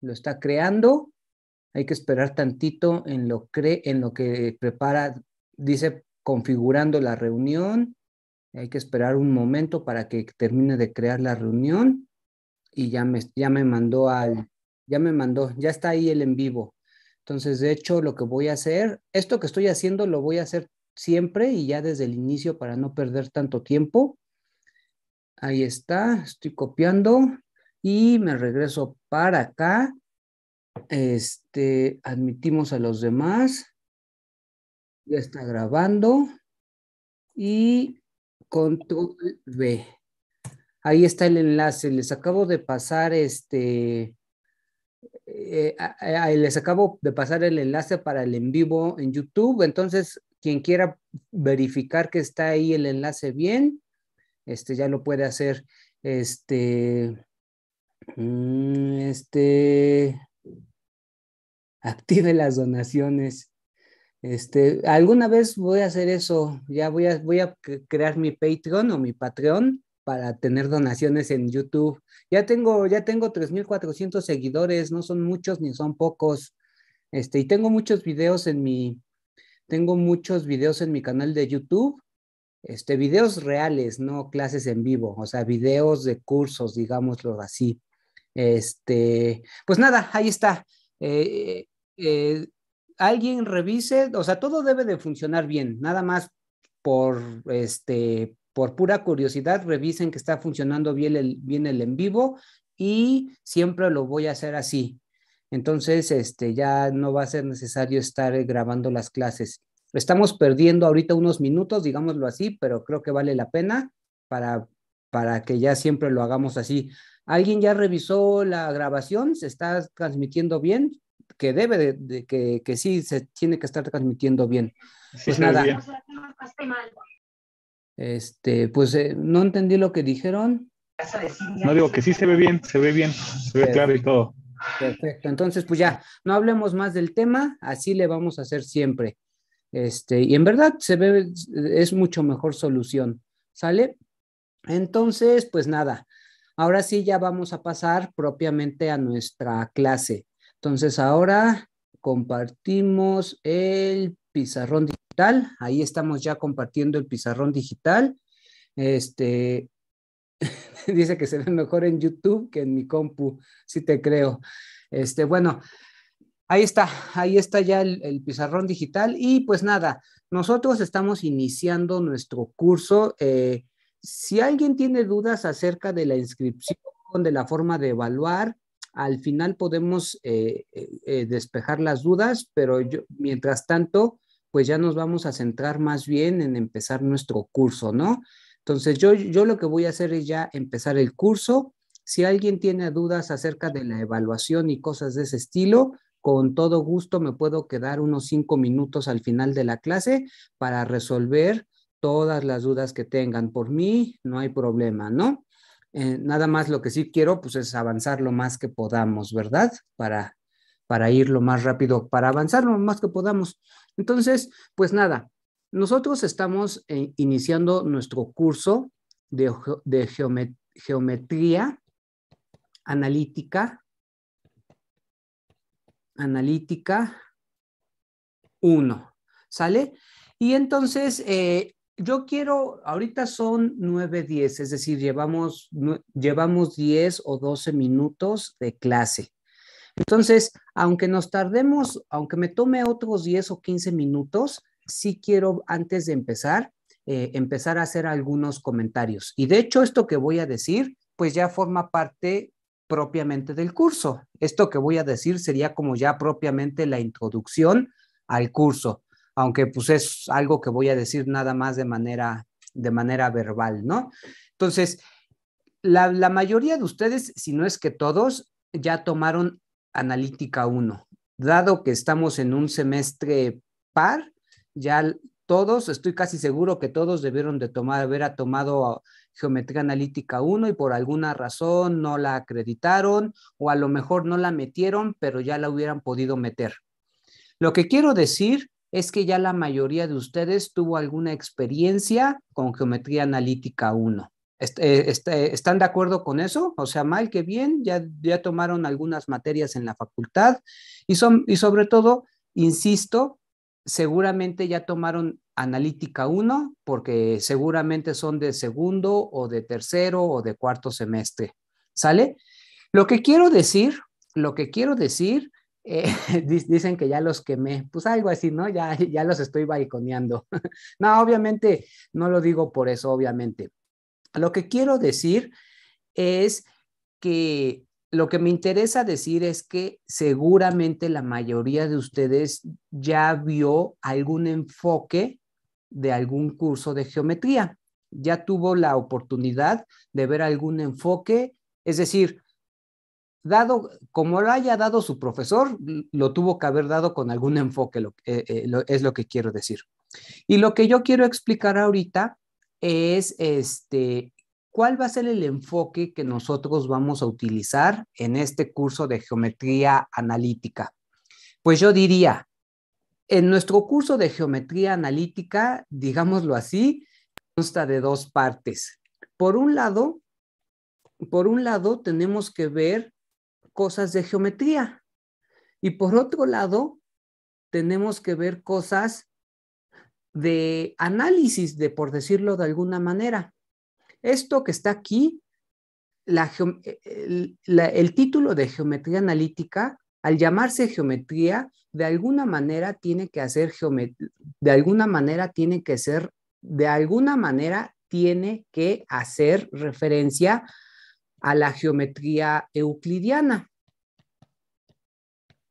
lo está creando, hay que esperar tantito en lo, cre en lo que prepara, dice configurando la reunión, hay que esperar un momento para que termine de crear la reunión y ya me, ya me mandó al, ya me mandó, ya está ahí el en vivo. Entonces, de hecho, lo que voy a hacer, esto que estoy haciendo lo voy a hacer siempre y ya desde el inicio para no perder tanto tiempo. Ahí está, estoy copiando y me regreso para acá. Este, admitimos a los demás. Ya está grabando. Y control B. Ahí está el enlace. Les acabo de pasar este. Eh, les acabo de pasar el enlace para el en vivo en YouTube. Entonces, quien quiera verificar que está ahí el enlace bien, este ya lo puede hacer. Este, Mm, este, active las donaciones. Este, alguna vez voy a hacer eso, ya voy a, voy a crear mi Patreon o mi Patreon para tener donaciones en YouTube. Ya tengo, ya tengo 3.400 seguidores, no son muchos ni son pocos. Este, y tengo muchos videos en mi, tengo muchos videos en mi canal de YouTube, este, videos reales, no clases en vivo, o sea, videos de cursos, digámoslo así. Este, pues nada, ahí está. Eh, eh, alguien revise, o sea, todo debe de funcionar bien, nada más por este por pura curiosidad, revisen que está funcionando bien el, bien el en vivo y siempre lo voy a hacer así. Entonces, este, ya no va a ser necesario estar eh, grabando las clases. Estamos perdiendo ahorita unos minutos, digámoslo así, pero creo que vale la pena para, para que ya siempre lo hagamos así. ¿Alguien ya revisó la grabación? ¿Se está transmitiendo bien? Que debe de, que, que, sí se tiene que estar transmitiendo bien. pues nada. Este, pues eh, no entendí lo que dijeron. No digo que sí se ve bien, se ve bien, se ve claro y todo. Perfecto, entonces pues ya, no hablemos más del tema, así le vamos a hacer siempre. Este, y en verdad se ve, es mucho mejor solución, ¿sale? Entonces, pues nada, Ahora sí, ya vamos a pasar propiamente a nuestra clase. Entonces, ahora compartimos el pizarrón digital. Ahí estamos ya compartiendo el pizarrón digital. Este dice que se ve mejor en YouTube que en mi compu, si te creo. Este, bueno, ahí está, ahí está ya el, pizarrón digital. Y pues nada, nosotros estamos iniciando nuestro curso. Eh, si alguien tiene dudas acerca de la inscripción, de la forma de evaluar, al final podemos eh, eh, eh, despejar las dudas, pero yo, mientras tanto, pues ya nos vamos a centrar más bien en empezar nuestro curso, ¿no? Entonces, yo, yo lo que voy a hacer es ya empezar el curso. Si alguien tiene dudas acerca de la evaluación y cosas de ese estilo, con todo gusto me puedo quedar unos cinco minutos al final de la clase para resolver todas las dudas que tengan. Por mí no hay problema, ¿no? Eh, nada más lo que sí quiero pues es avanzar lo más que podamos, ¿verdad? Para, para ir lo más rápido, para avanzar lo más que podamos. Entonces, pues nada, nosotros estamos eh, iniciando nuestro curso de, de geometría analítica, analítica 1, ¿sale? Y entonces, eh, yo quiero, ahorita son 9.10, es decir, llevamos, llevamos 10 o 12 minutos de clase. Entonces, aunque nos tardemos, aunque me tome otros 10 o 15 minutos, sí quiero, antes de empezar, eh, empezar a hacer algunos comentarios. Y de hecho, esto que voy a decir, pues ya forma parte propiamente del curso. Esto que voy a decir sería como ya propiamente la introducción al curso aunque pues es algo que voy a decir nada más de manera, de manera verbal, ¿no? Entonces, la, la mayoría de ustedes, si no es que todos, ya tomaron analítica 1. Dado que estamos en un semestre par, ya todos, estoy casi seguro que todos debieron de tomar, haber tomado geometría analítica 1 y por alguna razón no la acreditaron o a lo mejor no la metieron, pero ya la hubieran podido meter. Lo que quiero decir es que ya la mayoría de ustedes tuvo alguna experiencia con geometría analítica 1. Eh, este, ¿Están de acuerdo con eso? O sea, mal que bien, ya, ya tomaron algunas materias en la facultad y, son, y sobre todo, insisto, seguramente ya tomaron analítica 1 porque seguramente son de segundo o de tercero o de cuarto semestre. ¿Sale? Lo que quiero decir, lo que quiero decir eh, dicen que ya los quemé, pues algo así, ¿no? Ya, ya los estoy balconeando. no, obviamente, no lo digo por eso, obviamente. Lo que quiero decir es que lo que me interesa decir es que seguramente la mayoría de ustedes ya vio algún enfoque de algún curso de geometría, ya tuvo la oportunidad de ver algún enfoque, es decir, dado, como lo haya dado su profesor, lo tuvo que haber dado con algún enfoque, eh, eh, es lo que quiero decir. Y lo que yo quiero explicar ahorita es este, cuál va a ser el enfoque que nosotros vamos a utilizar en este curso de geometría analítica. Pues yo diría, en nuestro curso de geometría analítica, digámoslo así, consta de dos partes. Por un lado, por un lado tenemos que ver cosas de geometría. Y por otro lado, tenemos que ver cosas de análisis, de por decirlo de alguna manera. Esto que está aquí, e-, el, título de geometría analítica, al llamarse geometría, de alguna manera tiene que hacer de alguna manera tiene que ser, de alguna manera tiene que hacer referencia a la geometría euclidiana.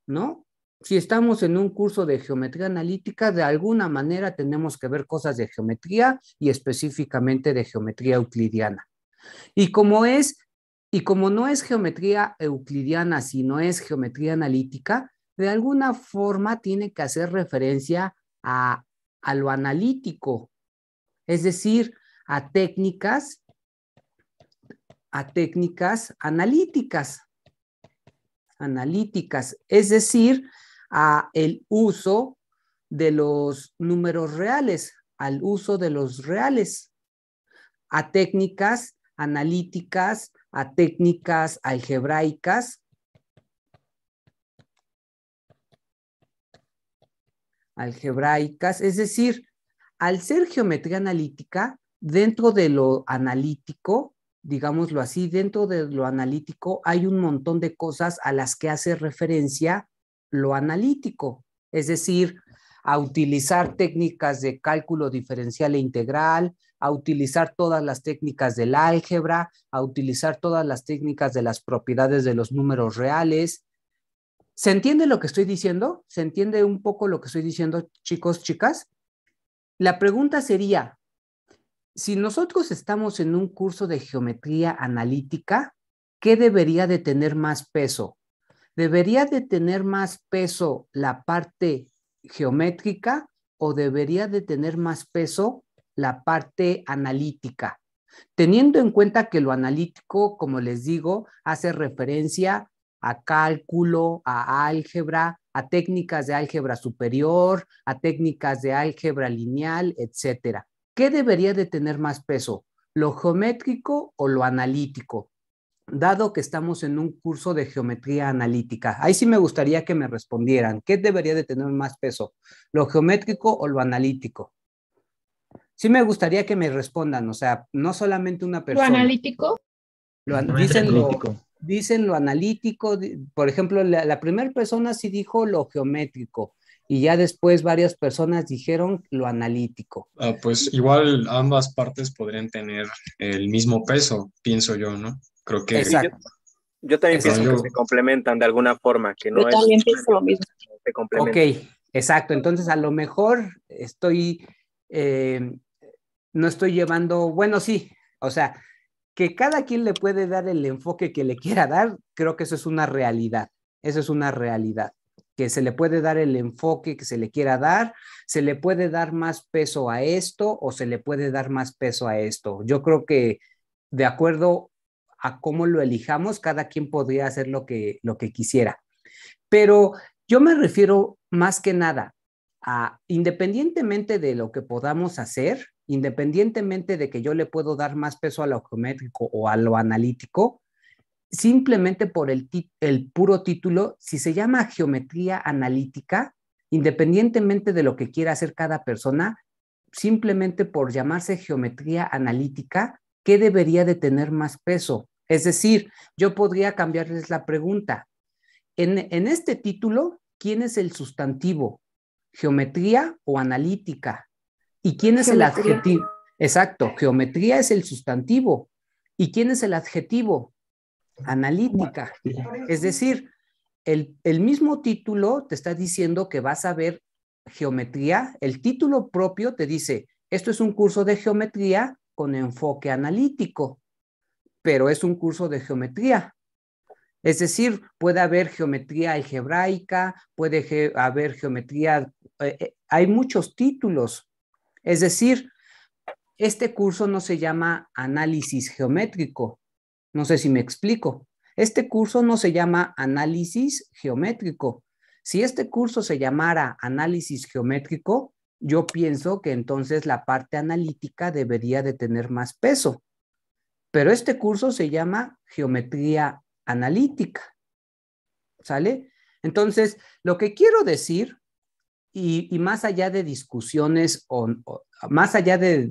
¿No? Si estamos en un curso de geometría analítica, de alguna manera tenemos que ver cosas de geometría y específicamente de geometría euclidiana. Y como es y como no es geometría euclidiana, sino es geometría analítica, de alguna forma tiene que hacer referencia a, a lo analítico, es decir, a técnicas a técnicas analíticas. Analíticas, es decir, a el uso de los números reales, al uso de los reales, a técnicas analíticas, a técnicas algebraicas, algebraicas, es decir, al ser geometría analítica, dentro de lo analítico, digámoslo así, dentro de lo analítico hay un montón de cosas a las que hace referencia lo analítico, es decir, a utilizar técnicas de cálculo diferencial e integral, a utilizar todas las técnicas del álgebra, a utilizar todas las técnicas de las propiedades de los números reales. ¿Se entiende lo que estoy diciendo? ¿Se entiende un poco lo que estoy diciendo, chicos, chicas? La pregunta sería, si nosotros estamos en un curso de geometría analítica, ¿qué debería de tener más peso? ¿Debería de tener más peso la parte geométrica o debería de tener más peso la parte analítica? Teniendo en cuenta que lo analítico, como les digo, hace referencia a cálculo, a álgebra, a técnicas de álgebra superior, a técnicas de álgebra lineal, etcétera. ¿Qué debería de tener más peso, lo geométrico o lo analítico? Dado que estamos en un curso de geometría analítica, ahí sí me gustaría que me respondieran, ¿qué debería de tener más peso, lo geométrico o lo analítico? Sí me gustaría que me respondan, o sea, no solamente una persona. ¿Lo analítico? dicen, Lo, analítico, por ejemplo, la, la primera persona sí dijo lo geométrico, y ya después varias personas dijeron lo analítico. Ah, pues igual ambas partes podrían tener el mismo peso, pienso yo, ¿no? Creo que... Exacto. Yo, también pienso que se complementan de alguna forma, que no yo también pienso lo mismo. Ok. Exacto, entonces a lo mejor estoy, eh, no estoy llevando, bueno, sí, o sea, que cada quien le puede dar el enfoque que le quiera dar, creo que eso es una realidad, eso es una realidad que se le puede dar el enfoque que se le quiera dar, se le puede dar más peso a esto o se le puede dar más peso a esto. Yo creo que de acuerdo a cómo lo elijamos, cada quien podría hacer lo que, lo que quisiera. Pero yo me refiero más que nada a, independientemente de lo que podamos hacer, independientemente de que yo le puedo dar más peso a lo geométrico o a lo analítico, simplemente por el, puro título, si se llama geometría analítica, independientemente de lo que quiera hacer cada persona, simplemente por llamarse geometría analítica, ¿qué debería de tener más peso? Es decir, yo podría cambiarles la pregunta. En, este título, ¿quién es el sustantivo? ¿Geometría o analítica? ¿Y quién es el adjetivo? Exacto, geometría es el sustantivo. ¿Y quién es el adjetivo? analítica. Es decir, el, mismo título te está diciendo que vas a ver geometría, el título propio te dice, esto es un curso de geometría con enfoque analítico, pero es un curso de geometría. Es decir, puede haber geometría algebraica, puede haber geometría, eh, eh, hay muchos títulos. Es decir, este curso no se llama análisis geométrico, no sé si me explico. Este curso no se llama análisis geométrico. Si este curso se llamara análisis geométrico, yo pienso que entonces la parte analítica debería de tener más peso. Pero este curso se llama geometría analítica. ¿Sale? Entonces, lo que quiero decir y, más allá de discusiones, más allá de,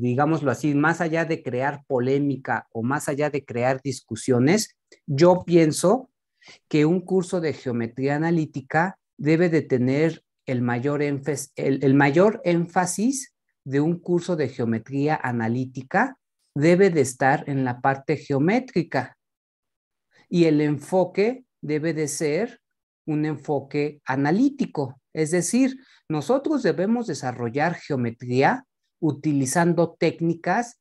digámoslo así, más allá de crear polémica o más allá de crear discusiones, yo pienso que un curso de geometría analítica debe de tener el mayor, énfasis, el mayor énfasis de un curso de geometría analítica debe de estar en la parte geométrica y el enfoque debe de ser un enfoque analítico. Es decir, nosotros debemos desarrollar geometría utilizando técnicas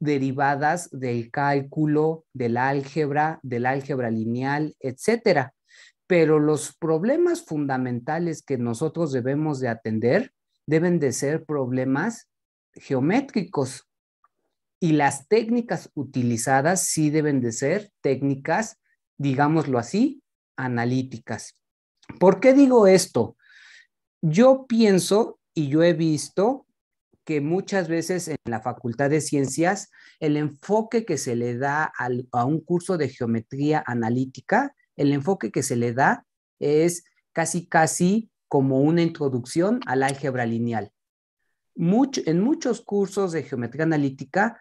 derivadas del cálculo, del álgebra, del álgebra lineal, etcétera. Pero los problemas fundamentales que nosotros debemos de atender deben de ser problemas geométricos y las técnicas utilizadas sí deben de ser técnicas, digámoslo así, analíticas. ¿Por qué digo esto? Yo pienso y yo he visto que muchas veces en la Facultad de Ciencias el enfoque que se le da a un curso de geometría analítica, el enfoque que se le da es casi, casi como una introducción al álgebra lineal. en muchos cursos de geometría analítica,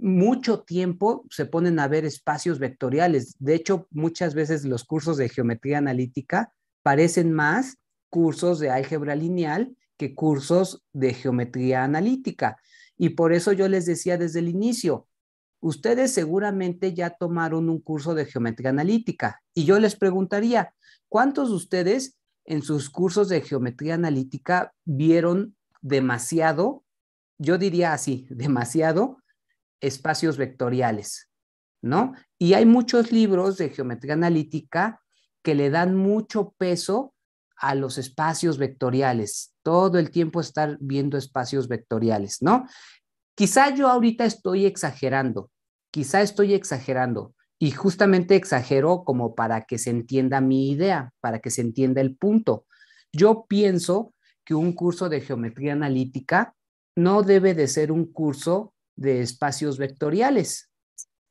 mucho tiempo se ponen a ver espacios vectoriales. De hecho, muchas veces los cursos de geometría analítica parecen más cursos de álgebra lineal que cursos de geometría analítica. Y por eso yo les decía desde el inicio, ustedes seguramente ya tomaron un curso de geometría analítica. Y yo les preguntaría, ¿cuántos de ustedes en sus cursos de geometría analítica vieron demasiado, yo diría así, demasiado espacios vectoriales, ¿no? Y hay muchos libros de geometría analítica que le dan mucho peso a los espacios vectoriales, todo el tiempo estar viendo espacios vectoriales, ¿no? Quizá yo ahorita estoy exagerando, quizá estoy exagerando y justamente exagero como para que se entienda mi idea, para que se entienda el punto. Yo pienso que un curso de geometría analítica no debe de ser un curso de espacios vectoriales,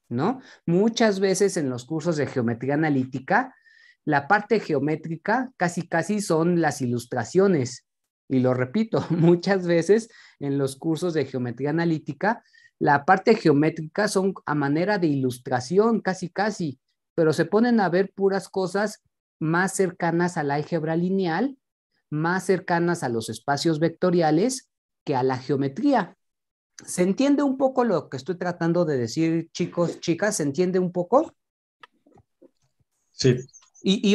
¿no? Muchas veces en los cursos de geometría analítica la parte geométrica casi casi son las ilustraciones. Y lo repito, muchas veces en los cursos de geometría analítica, la parte geométrica son a manera de ilustración, casi casi, pero se ponen a ver puras cosas más cercanas a la álgebra lineal, más cercanas a los espacios vectoriales que a la geometría. ¿Se entiende un poco lo que estoy tratando de decir, chicos, chicas? ¿Se entiende un poco? Sí. Y,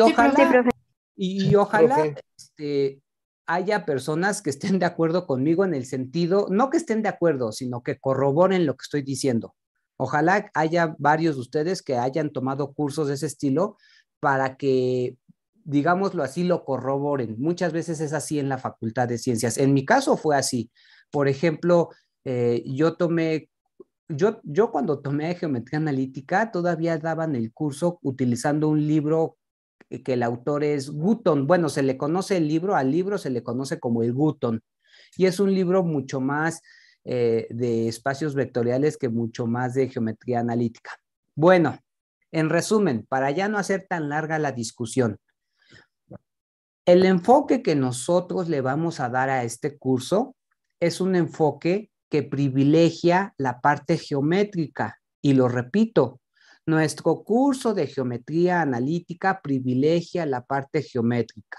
y ojalá, este, haya personas que estén de acuerdo conmigo en el sentido, no que estén de acuerdo, sino que corroboren lo que estoy diciendo. Ojalá haya varios de ustedes que hayan tomado cursos de ese estilo para que, digámoslo así, lo corroboren. Muchas veces es así en la Facultad de Ciencias. En mi caso fue así. Por ejemplo, eh, yo tomé, yo, yo cuando tomé geometría analítica todavía daban el curso utilizando un libro eh, que el autor es Guton. Bueno, se le conoce el libro, al libro se le conoce como el Guton. Y es un libro mucho más eh, de espacios vectoriales que mucho más de geometría analítica. Bueno, en resumen, para ya no hacer tan larga la discusión, el enfoque que nosotros le vamos a dar a este curso es un enfoque que privilegia la parte geométrica. Y lo repito, nuestro curso de geometría analítica privilegia la parte geométrica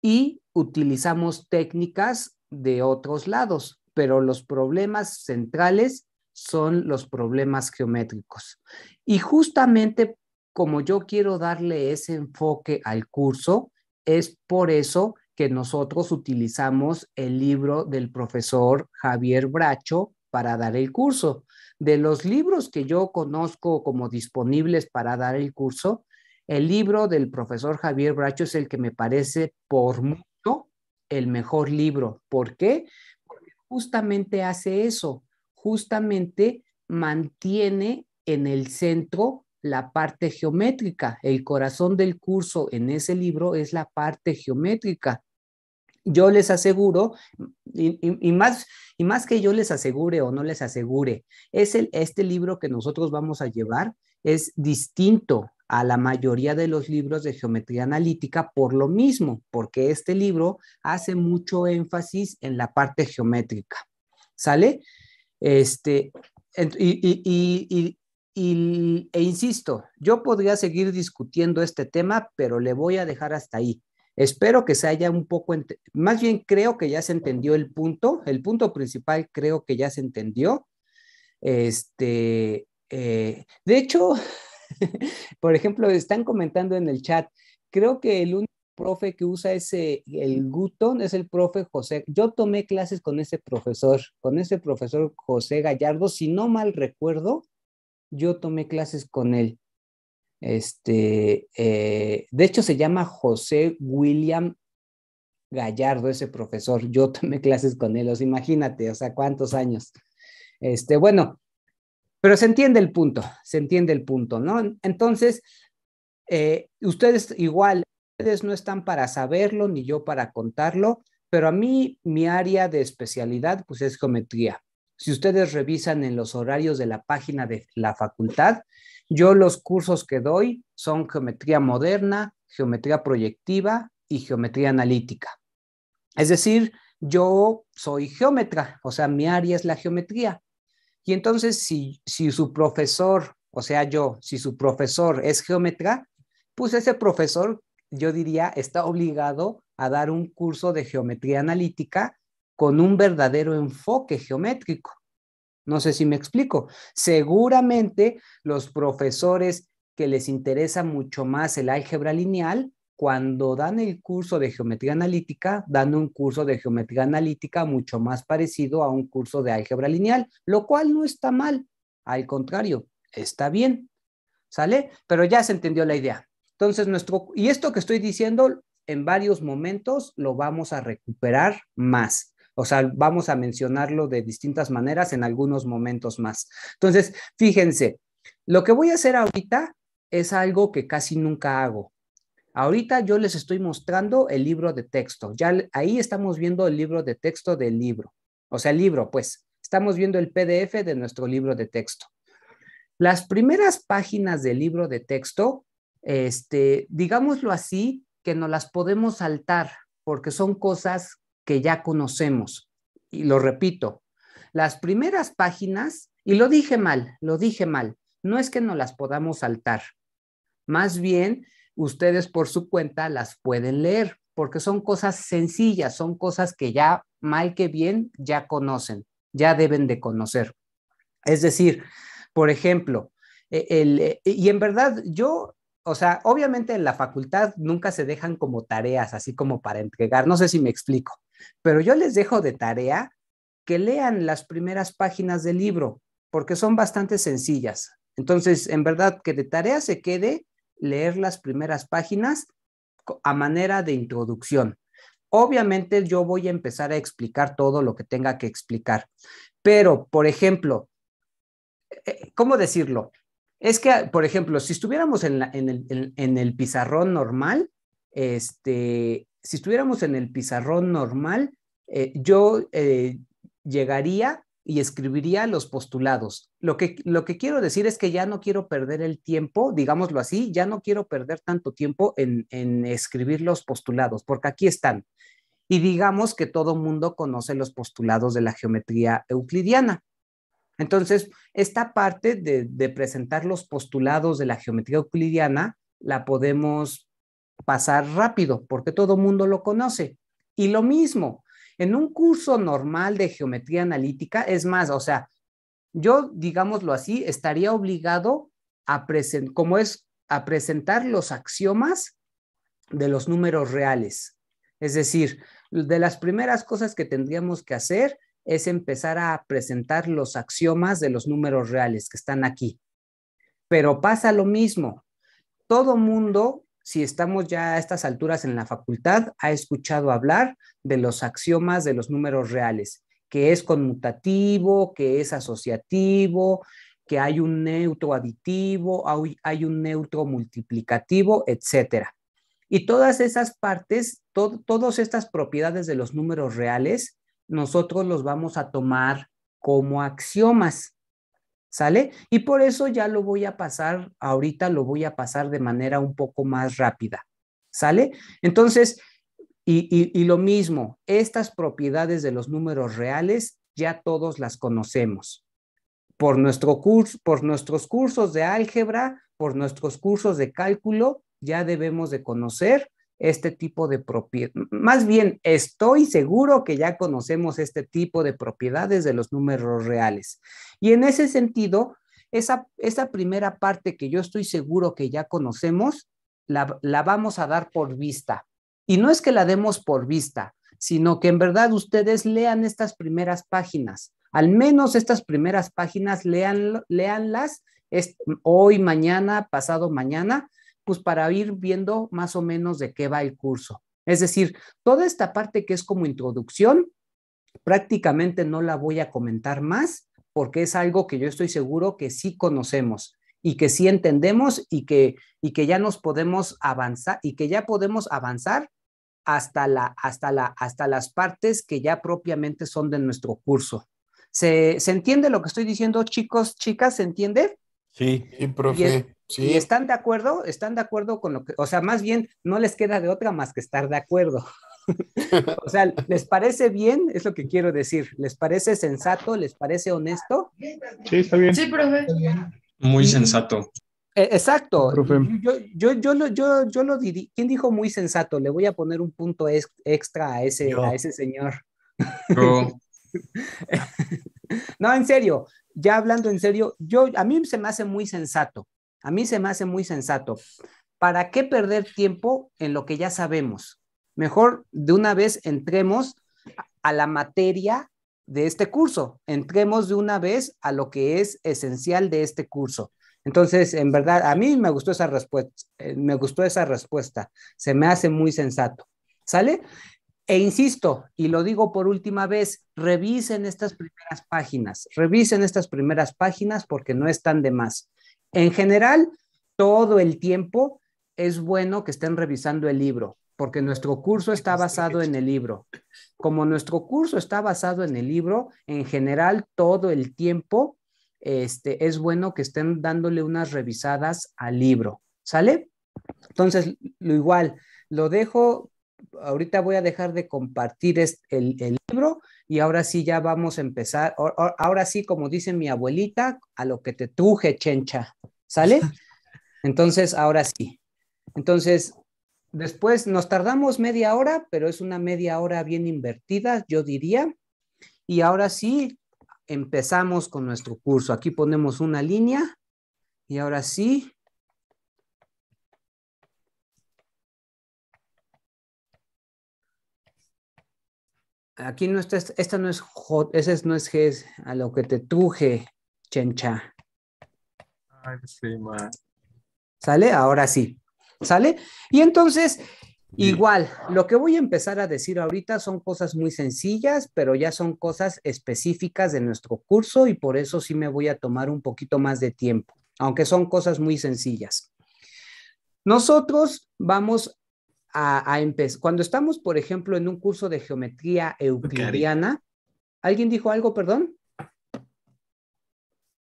y utilizamos técnicas de otros lados, pero los problemas centrales son los problemas geométricos. Y justamente como yo quiero darle ese enfoque al curso, es por eso que nosotros utilizamos el libro del profesor Javier Bracho para dar el curso. De los libros que yo conozco como disponibles para dar el curso, el libro del profesor Javier Bracho es el que me parece por mucho el mejor libro. ¿Por qué? Porque justamente hace eso, justamente mantiene en el centro la parte geométrica. El corazón del curso en ese libro es la parte geométrica yo les aseguro, y, más, y más que yo les asegure o no les asegure, es el, este libro que nosotros vamos a llevar es distinto a la mayoría de los libros de geometría analítica por lo mismo, porque este libro hace mucho énfasis en la parte geométrica. ¿Sale? Este, y, y, e insisto, yo podría seguir discutiendo este tema, pero le voy a dejar hasta ahí. Espero que se haya un poco, más bien creo que ya se entendió el punto, el punto principal creo que ya se entendió. Este, eh, de hecho, por ejemplo, están comentando en el chat, creo que el único profe que usa ese, el gutón es el profe José. Yo tomé clases con ese profesor, con ese profesor José Gallardo, si no mal recuerdo, yo tomé clases con él. Este, eh, de hecho, se llama José William Gallardo, ese profesor. Yo tomé clases con él, os imagínate, o sea, cuántos años. Este, bueno, pero se entiende el punto, se entiende el punto, ¿no? Entonces, eh, ustedes igual, ustedes no están para saberlo ni yo para contarlo, pero a mí mi área de especialidad pues es geometría. Si ustedes revisan en los horarios de la página de la facultad, yo los cursos que doy son geometría moderna, geometría proyectiva y geometría analítica. Es decir, yo soy geómetra, o sea, mi área es la geometría. Y entonces, si, su profesor, o sea, yo, si su profesor es geómetra, pues ese profesor, yo diría, está obligado a dar un curso de geometría analítica con un verdadero enfoque geométrico. No sé si me explico. Seguramente los profesores que les interesa mucho más el álgebra lineal, cuando dan el curso de geometría analítica, dan un curso de geometría analítica mucho más parecido a un curso de álgebra lineal, lo cual no está mal. Al contrario, está bien. ¿Sale? Pero ya se entendió la idea. Entonces, nuestro, y esto que estoy diciendo en varios momentos lo vamos a recuperar más. O sea, vamos a mencionarlo de distintas maneras en algunos momentos más. Entonces, fíjense, lo que voy a hacer ahorita es algo que casi nunca hago. Ahorita yo les estoy mostrando el libro de texto. Ya ahí estamos viendo el libro de texto del libro. O sea, el libro, pues. Estamos viendo el PDF de nuestro libro de texto. Las primeras páginas del libro de texto, este, digámoslo así, que no las podemos saltar porque son cosas que ya conocemos. Y lo repito, las primeras páginas, y lo dije mal, lo dije mal, no es que no las podamos saltar, más bien ustedes por su cuenta las pueden leer, porque son cosas sencillas, son cosas que ya, mal que bien, ya conocen, ya deben de conocer. Es decir, por ejemplo, e, e, y en verdad yo, o sea, obviamente en la facultad nunca se dejan como tareas, así como para entregar, no sé si me explico. Pero yo les dejo de tarea que lean las primeras páginas del libro, porque son bastante sencillas. Entonces, en verdad, que de tarea se quede leer las primeras páginas a manera de introducción. Obviamente yo voy a empezar a explicar todo lo que tenga que explicar, pero, por ejemplo, eh, eh, ¿cómo decirlo? Es que, por ejemplo, si estuviéramos en, el, pizarrón normal, este, si estuviéramos en el pizarrón normal, eh, yo eh, llegaría y escribiría los postulados. Lo que, lo que quiero decir es que ya no quiero perder el tiempo, digámoslo así, ya no quiero perder tanto tiempo en, escribir los postulados, porque aquí están. Y digamos que todo mundo conoce los postulados de la geometría euclidiana. Entonces, esta parte de presentar los postulados de la geometría euclidiana la podemos pasar rápido, porque todo mundo lo conoce. Y lo mismo, en un curso normal de geometría analítica, es más, o sea, yo, digámoslo así, estaría obligado a presentar, como es, a presentar los axiomas de los números reales. Es decir, de las primeras cosas que tendríamos que hacer es empezar a presentar los axiomas de los números reales que están aquí. Pero pasa lo mismo. Todo mundo si estamos ya a estas alturas en la facultad, ha escuchado hablar de los axiomas de los números reales, que es conmutativo, que es asociativo, que hay un neutro aditivo, hay un neutro multiplicativo, etcétera. Y todas esas partes, todas estas propiedades de los números reales, nosotros los vamos a tomar como axiomas. ¿Sale? Y por eso ya lo voy a pasar, ahorita lo voy a pasar de manera un poco más rápida. ¿Sale? Entonces, y, y lo mismo, estas propiedades de los números reales ya todos las conocemos. Por, nuestro curso, por nuestros cursos de álgebra, por nuestros cursos de cálculo, ya debemos de conocer este tipo de propiedad. Más bien, estoy seguro que ya conocemos este tipo de propiedades de los números reales. Y en ese sentido, esa, esa primera parte que yo estoy seguro que ya conocemos, la, la vamos a dar por vista. Y no es que la demos por vista, sino que en verdad ustedes lean estas primeras páginas. Al menos estas primeras páginas, lean, leanlas hoy, mañana, pasado mañana, pues para ir viendo más o menos de qué va el curso. Es decir, toda esta parte que es como introducción, prácticamente no la voy a comentar más porque es algo que yo estoy seguro que sí conocemos y que sí entendemos y que, y que ya nos podemos avanzar y que ya podemos avanzar hasta, la, hasta, la, hasta las partes que ya propiamente son de nuestro curso. ¿Se, ¿se entiende lo que estoy diciendo, chicos, chicas? ¿Se entiende? Sí, sí profe están de acuerdo, están de acuerdo con lo que, o sea, más bien no les queda de otra más que estar de acuerdo. o sea, ¿les parece bien? Es lo que quiero decir. ¿Les parece sensato? ¿Les parece honesto? Sí, está bien. Sí, profe. Muy sensato. E, exacto. Yo, yo, yo, yo, yo lo ¿Quién dijo muy sensato? Le voy a poner un punto extra a ese, a ese señor. no, en serio. Ya hablando en serio, yo, a mí se me hace muy sensato a mí se me hace muy sensato. ¿Para qué perder tiempo en lo que ya sabemos? Mejor de una vez entremos a la materia de este curso. Entremos de una vez a lo que es esencial de este curso. Entonces, en verdad, a mí me gustó esa respuesta. Eh, me gustó esa respuesta. Se me hace muy sensato. ¿Sale? E insisto, y lo digo por última vez, revisen estas primeras páginas, revisen estas primeras páginas porque no están de más. En general, todo el tiempo es bueno que estén revisando el libro, porque nuestro curso está basado en el libro. Como nuestro curso está basado en el libro, en general, todo el tiempo este, es bueno que estén dándole unas revisadas al libro. ¿Sale? Entonces, lo igual, lo dejo, ahorita voy a dejar de compartir el libro y ahora sí ya vamos a empezar, ahora sí, como dice mi abuelita, a lo que te truje, chencha, ¿sale? Entonces, ahora sí. Entonces, después nos tardamos media hora, pero es una media hora bien invertida, yo diría. Y ahora sí, empezamos con nuestro curso. Aquí ponemos una línea y ahora sí, aquí no está, esta no es ese no es G, a lo que te truje, chencha. Ay, sí, ¿Sale? Ahora sí. ¿Sale? Y entonces, igual, lo que voy a empezar a decir ahorita son cosas muy sencillas, pero ya son cosas específicas de nuestro curso y por eso sí me voy a tomar un poquito más de tiempo, aunque son cosas muy sencillas. Nosotros vamos a, Cuando estamos, por ejemplo, en un curso de geometría euclidiana, ¿alguien dijo algo, perdón?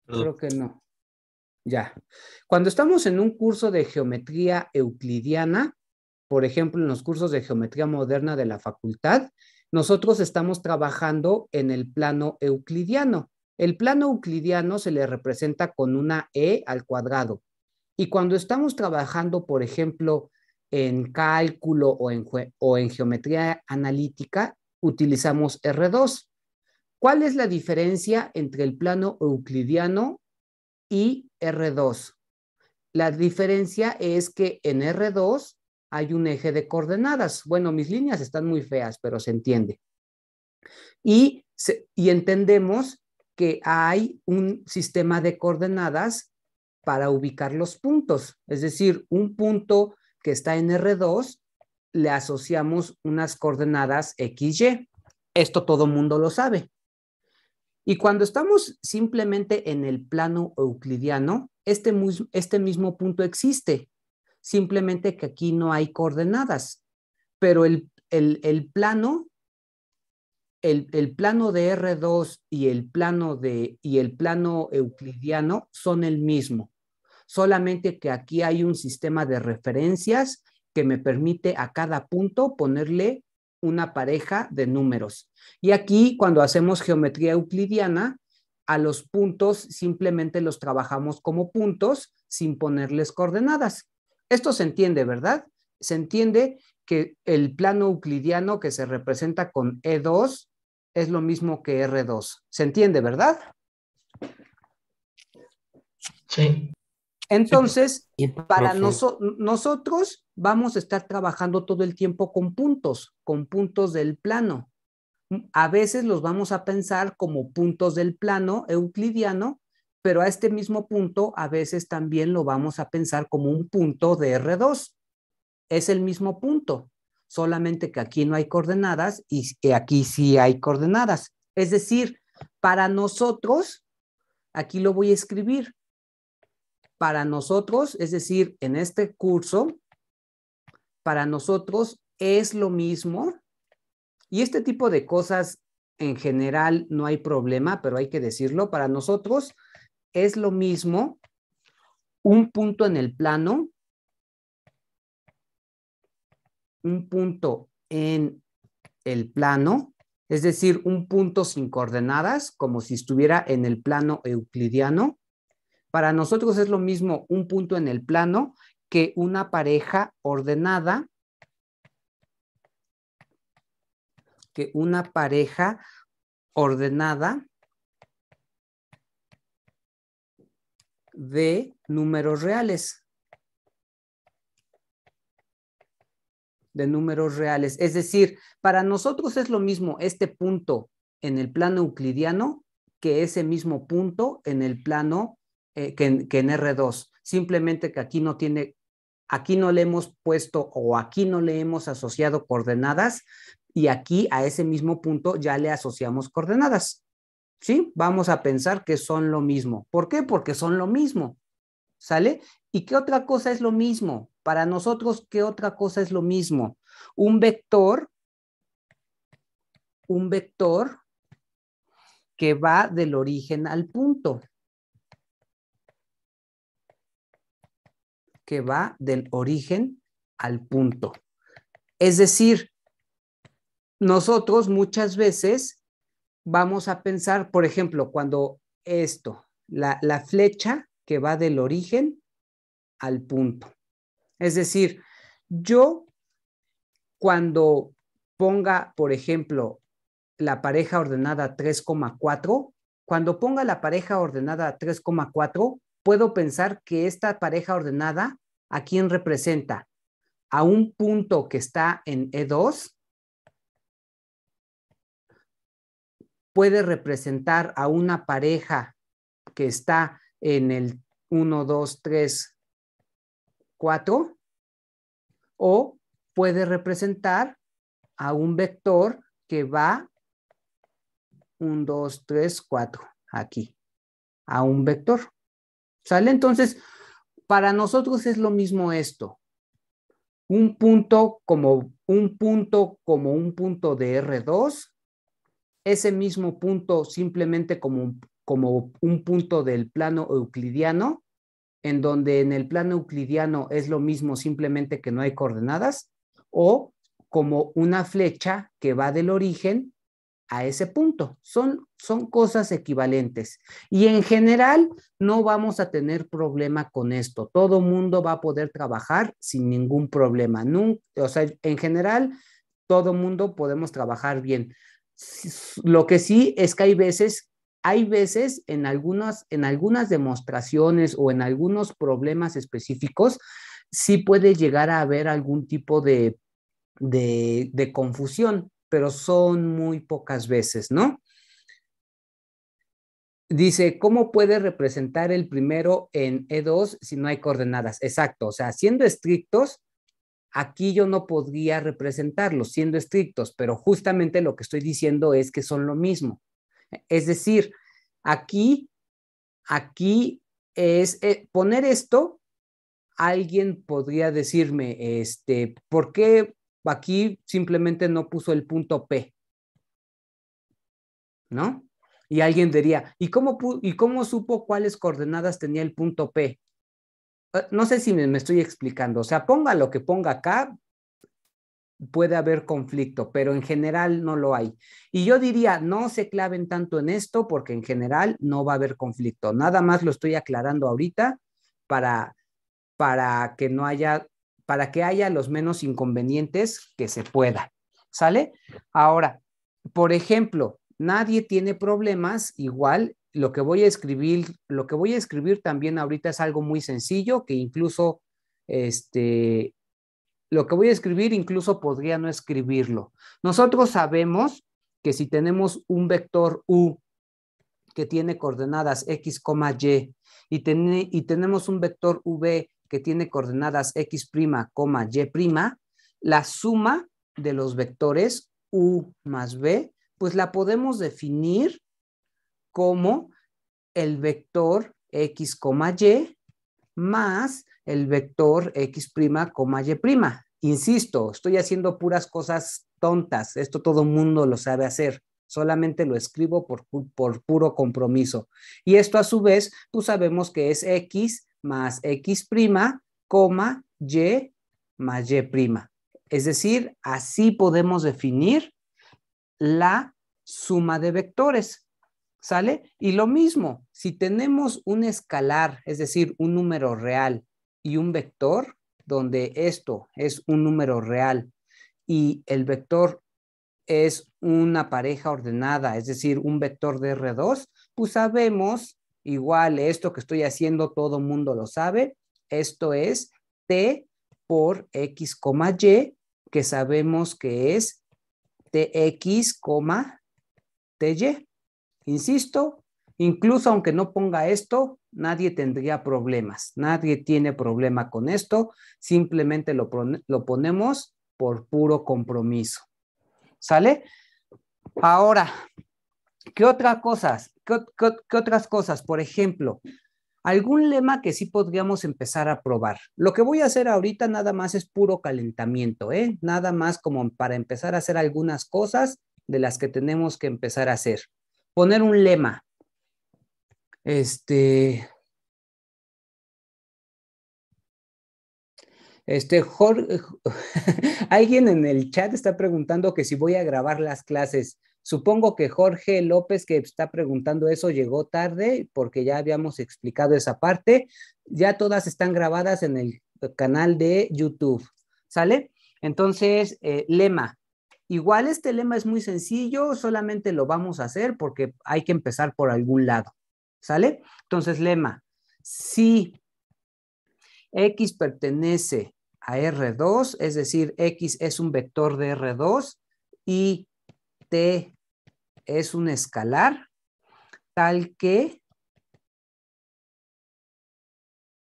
perdón? Creo que no. Ya. Cuando estamos en un curso de geometría euclidiana, por ejemplo, en los cursos de geometría moderna de la facultad, nosotros estamos trabajando en el plano euclidiano. El plano euclidiano se le representa con una E al cuadrado. Y cuando estamos trabajando, por ejemplo, en cálculo o en, geometría analítica utilizamos R2. ¿Cuál es la diferencia entre el plano euclidiano y R2? La diferencia es que en R2 hay un eje de coordenadas. Bueno, mis líneas están muy feas, pero se entiende. y entendemos que hay un sistema de coordenadas para ubicar los puntos. Es decir, un punto que está en R2, le asociamos unas coordenadas XY. Esto todo mundo lo sabe. Y cuando estamos simplemente en el plano euclidiano, este, este mismo punto existe, simplemente que aquí no hay coordenadas, pero el, plano el, plano de R2 y el plano, y el plano euclidiano son el mismo solamente que aquí hay un sistema de referencias que me permite a cada punto ponerle una pareja de números. Y aquí, cuando hacemos geometría euclidiana, a los puntos simplemente los trabajamos como puntos sin ponerles coordenadas. Esto se entiende, ¿verdad? Se entiende que el plano euclidiano que se representa con E2 es lo mismo que R2. ¿Se entiende, verdad? Sí. Entonces, para nosotros vamos a estar trabajando todo el tiempo con puntos, con puntos del plano. A veces los vamos a pensar como puntos del plano euclidiano, pero a este mismo punto a veces también lo vamos a pensar como un punto de R2. Es el mismo punto, solamente que aquí no hay coordenadas y aquí sí hay coordenadas. Es decir, para nosotros, aquí lo voy a escribir, para nosotros, es decir, en este curso, para nosotros es lo mismo. Y este tipo de cosas en general no hay problema, pero hay que decirlo. Para nosotros es lo mismo un punto en el plano, un punto en el plano, es decir, un punto sin coordenadas, como si estuviera en el plano euclidiano, para nosotros es lo mismo un punto en el plano que una pareja ordenada, que una pareja ordenada de números reales. de números reales. Es decir, para nosotros es lo mismo este punto en el plano euclidiano que ese mismo punto en el plano eh, que, en, en R2. Simplemente que aquí no tiene, aquí no le hemos puesto o aquí no le hemos asociado coordenadas y aquí a ese mismo punto ya le asociamos coordenadas. ¿Sí? Vamos a pensar que son lo mismo. ¿Por qué? Porque son lo mismo. ¿Sale? ¿Y qué otra cosa es lo mismo? Para nosotros, ¿qué otra cosa es lo mismo? Un vector, un vector que va del origen al punto. que va del origen al punto. Es decir, nosotros muchas veces vamos a pensar, por ejemplo, cuando esto, la, la flecha que va del origen al punto. Es decir, yo cuando ponga, por ejemplo, la pareja ordenada 3,4, cuando ponga la pareja ordenada 3,4, puedo pensar que esta pareja ordenada, ¿a quién representa? A un punto que está en E2, puede representar a una pareja que está en el 1, 2, 3, 4, o puede representar a un vector que va 1, 2, 3, 4, aquí, a un vector. ¿Sale? Entonces, para nosotros es lo mismo esto. Un punto como un punto como un punto de R2, ese mismo punto simplemente como, como un punto del plano euclidiano, en donde en el plano euclidiano es lo mismo simplemente que no hay coordenadas, o como una flecha que va del origen a ese punto. Son, son cosas equivalentes. Y en general no vamos a tener problema con esto. Todo mundo va a poder trabajar sin ningún problema. o sea, en general todo mundo podemos trabajar bien. Lo que sí es que hay veces, hay veces en algunas, en algunas demostraciones o en algunos problemas específicos, sí puede llegar a haber algún tipo de, de confusión pero son muy pocas veces, ¿no? Dice, ¿cómo puede representar el primero en E2 si no hay coordenadas? Exacto, o sea, siendo estrictos, aquí yo no podría representarlo, siendo estrictos, pero justamente lo que estoy diciendo es que son lo mismo. Es decir, aquí, aquí es eh, poner esto, alguien podría decirme, este, ¿por qué Aquí simplemente no puso el punto P. ¿No? Y alguien diría, ¿y cómo, y cómo supo cuáles coordenadas tenía el punto P? Eh, no sé si me, estoy explicando. O sea, ponga lo que ponga acá, puede haber conflicto, pero en general no lo hay. Y yo diría, no se claven tanto en esto porque en general no va a haber conflicto. Nada más lo estoy aclarando ahorita para, para que no haya para que haya los menos inconvenientes que se pueda. ¿Sale? Ahora, por ejemplo, nadie tiene problemas igual. Lo que voy a escribir, lo que voy a escribir también ahorita es algo muy sencillo que incluso este lo que voy a escribir incluso podría no escribirlo. Nosotros sabemos que si tenemos un vector U que tiene coordenadas x, y, y, y tenemos un vector v que tiene coordenadas x', y', la suma de los vectores u más b, pues la podemos definir como el vector x, y más el vector x', y'. Insisto, estoy haciendo puras cosas tontas. Esto todo el mundo lo sabe hacer. Solamente lo escribo por, puro compromiso. Y esto a su vez, tú pues sabemos que es x más X', coma, Y más Y'. Es decir, así podemos definir la suma de vectores, ¿sale? Y lo mismo, si tenemos un escalar, es decir, un número real y un vector, donde esto es un número real y el vector es una pareja ordenada, es decir, un vector de R2, pues sabemos igual esto que estoy haciendo todo mundo lo sabe, esto es T por X, Y, que sabemos que es TX, TY. Insisto, incluso aunque no ponga esto, nadie tendría problemas, nadie tiene problema con esto, simplemente lo, ponemos por puro compromiso. ¿Sale? Ahora, ¿qué otras cosas? ¿Qué, otras cosas? Por ejemplo, algún lema que sí podríamos empezar a probar. Lo que voy a hacer ahorita nada más es puro calentamiento, ¿eh? Nada más como para empezar a hacer algunas cosas de las que tenemos que empezar a hacer. Poner un lema. Este. Este, Jorge, alguien en el chat está preguntando que si voy a grabar las clases. Supongo que Jorge López, que está preguntando eso, llegó tarde porque ya habíamos explicado esa parte. Ya todas están grabadas en el canal de YouTube, ¿sale? Entonces, eh, lema. Igual este lema es muy sencillo, solamente lo vamos a hacer porque hay que empezar por algún lado, ¿sale? Entonces, lema. Si X pertenece a R2, es decir, X es un vector de R2 y T es un escalar tal que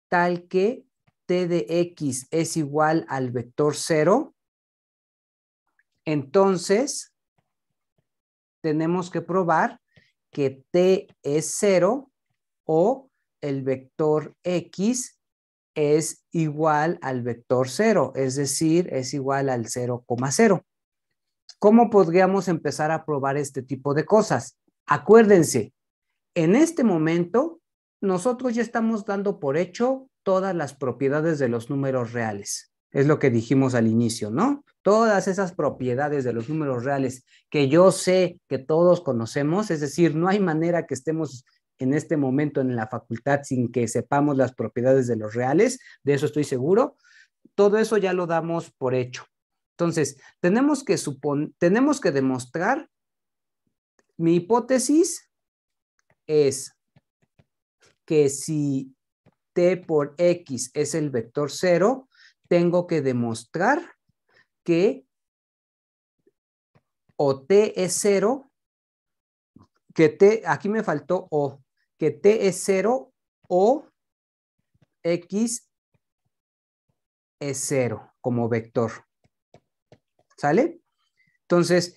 tal que t de x es igual al vector cero, entonces tenemos que probar que t es cero o el vector x es igual al vector cero, es decir, es igual al 0,0. ¿Cómo podríamos empezar a probar este tipo de cosas? Acuérdense, en este momento nosotros ya estamos dando por hecho todas las propiedades de los números reales. Es lo que dijimos al inicio, ¿no? Todas esas propiedades de los números reales que yo sé que todos conocemos, es decir, no hay manera que estemos en este momento en la facultad sin que sepamos las propiedades de los reales, de eso estoy seguro, todo eso ya lo damos por hecho. Entonces, tenemos que, tenemos que demostrar, mi hipótesis es que si t por x es el vector cero, tengo que demostrar que o t es cero, que t, aquí me faltó o, que t es cero o x es cero como vector. ¿Sale? Entonces,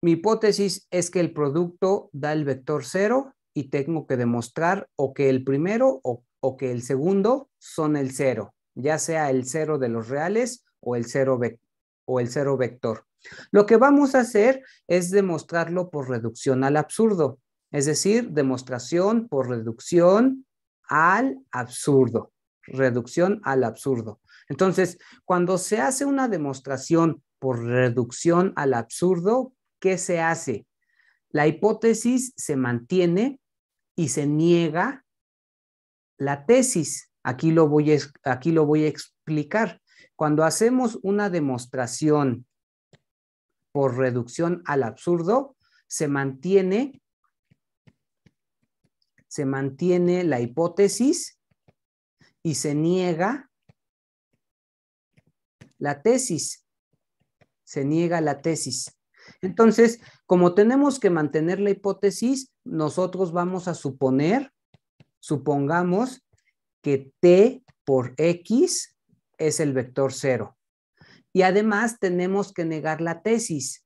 mi hipótesis es que el producto da el vector cero y tengo que demostrar o que el primero o, que el segundo son el cero, ya sea el cero de los reales o el cero, o el cero vector. Lo que vamos a hacer es demostrarlo por reducción al absurdo, es decir, demostración por reducción al absurdo, reducción al absurdo. Entonces, cuando se hace una demostración por reducción al absurdo, ¿qué se hace? La hipótesis se mantiene y se niega la tesis. Aquí lo voy a, aquí lo voy a explicar. Cuando hacemos una demostración por reducción al absurdo, se mantiene, se mantiene la hipótesis y se niega la tesis se niega la tesis. Entonces, como tenemos que mantener la hipótesis, nosotros vamos a suponer, supongamos que T por X es el vector cero. Y además tenemos que negar la tesis.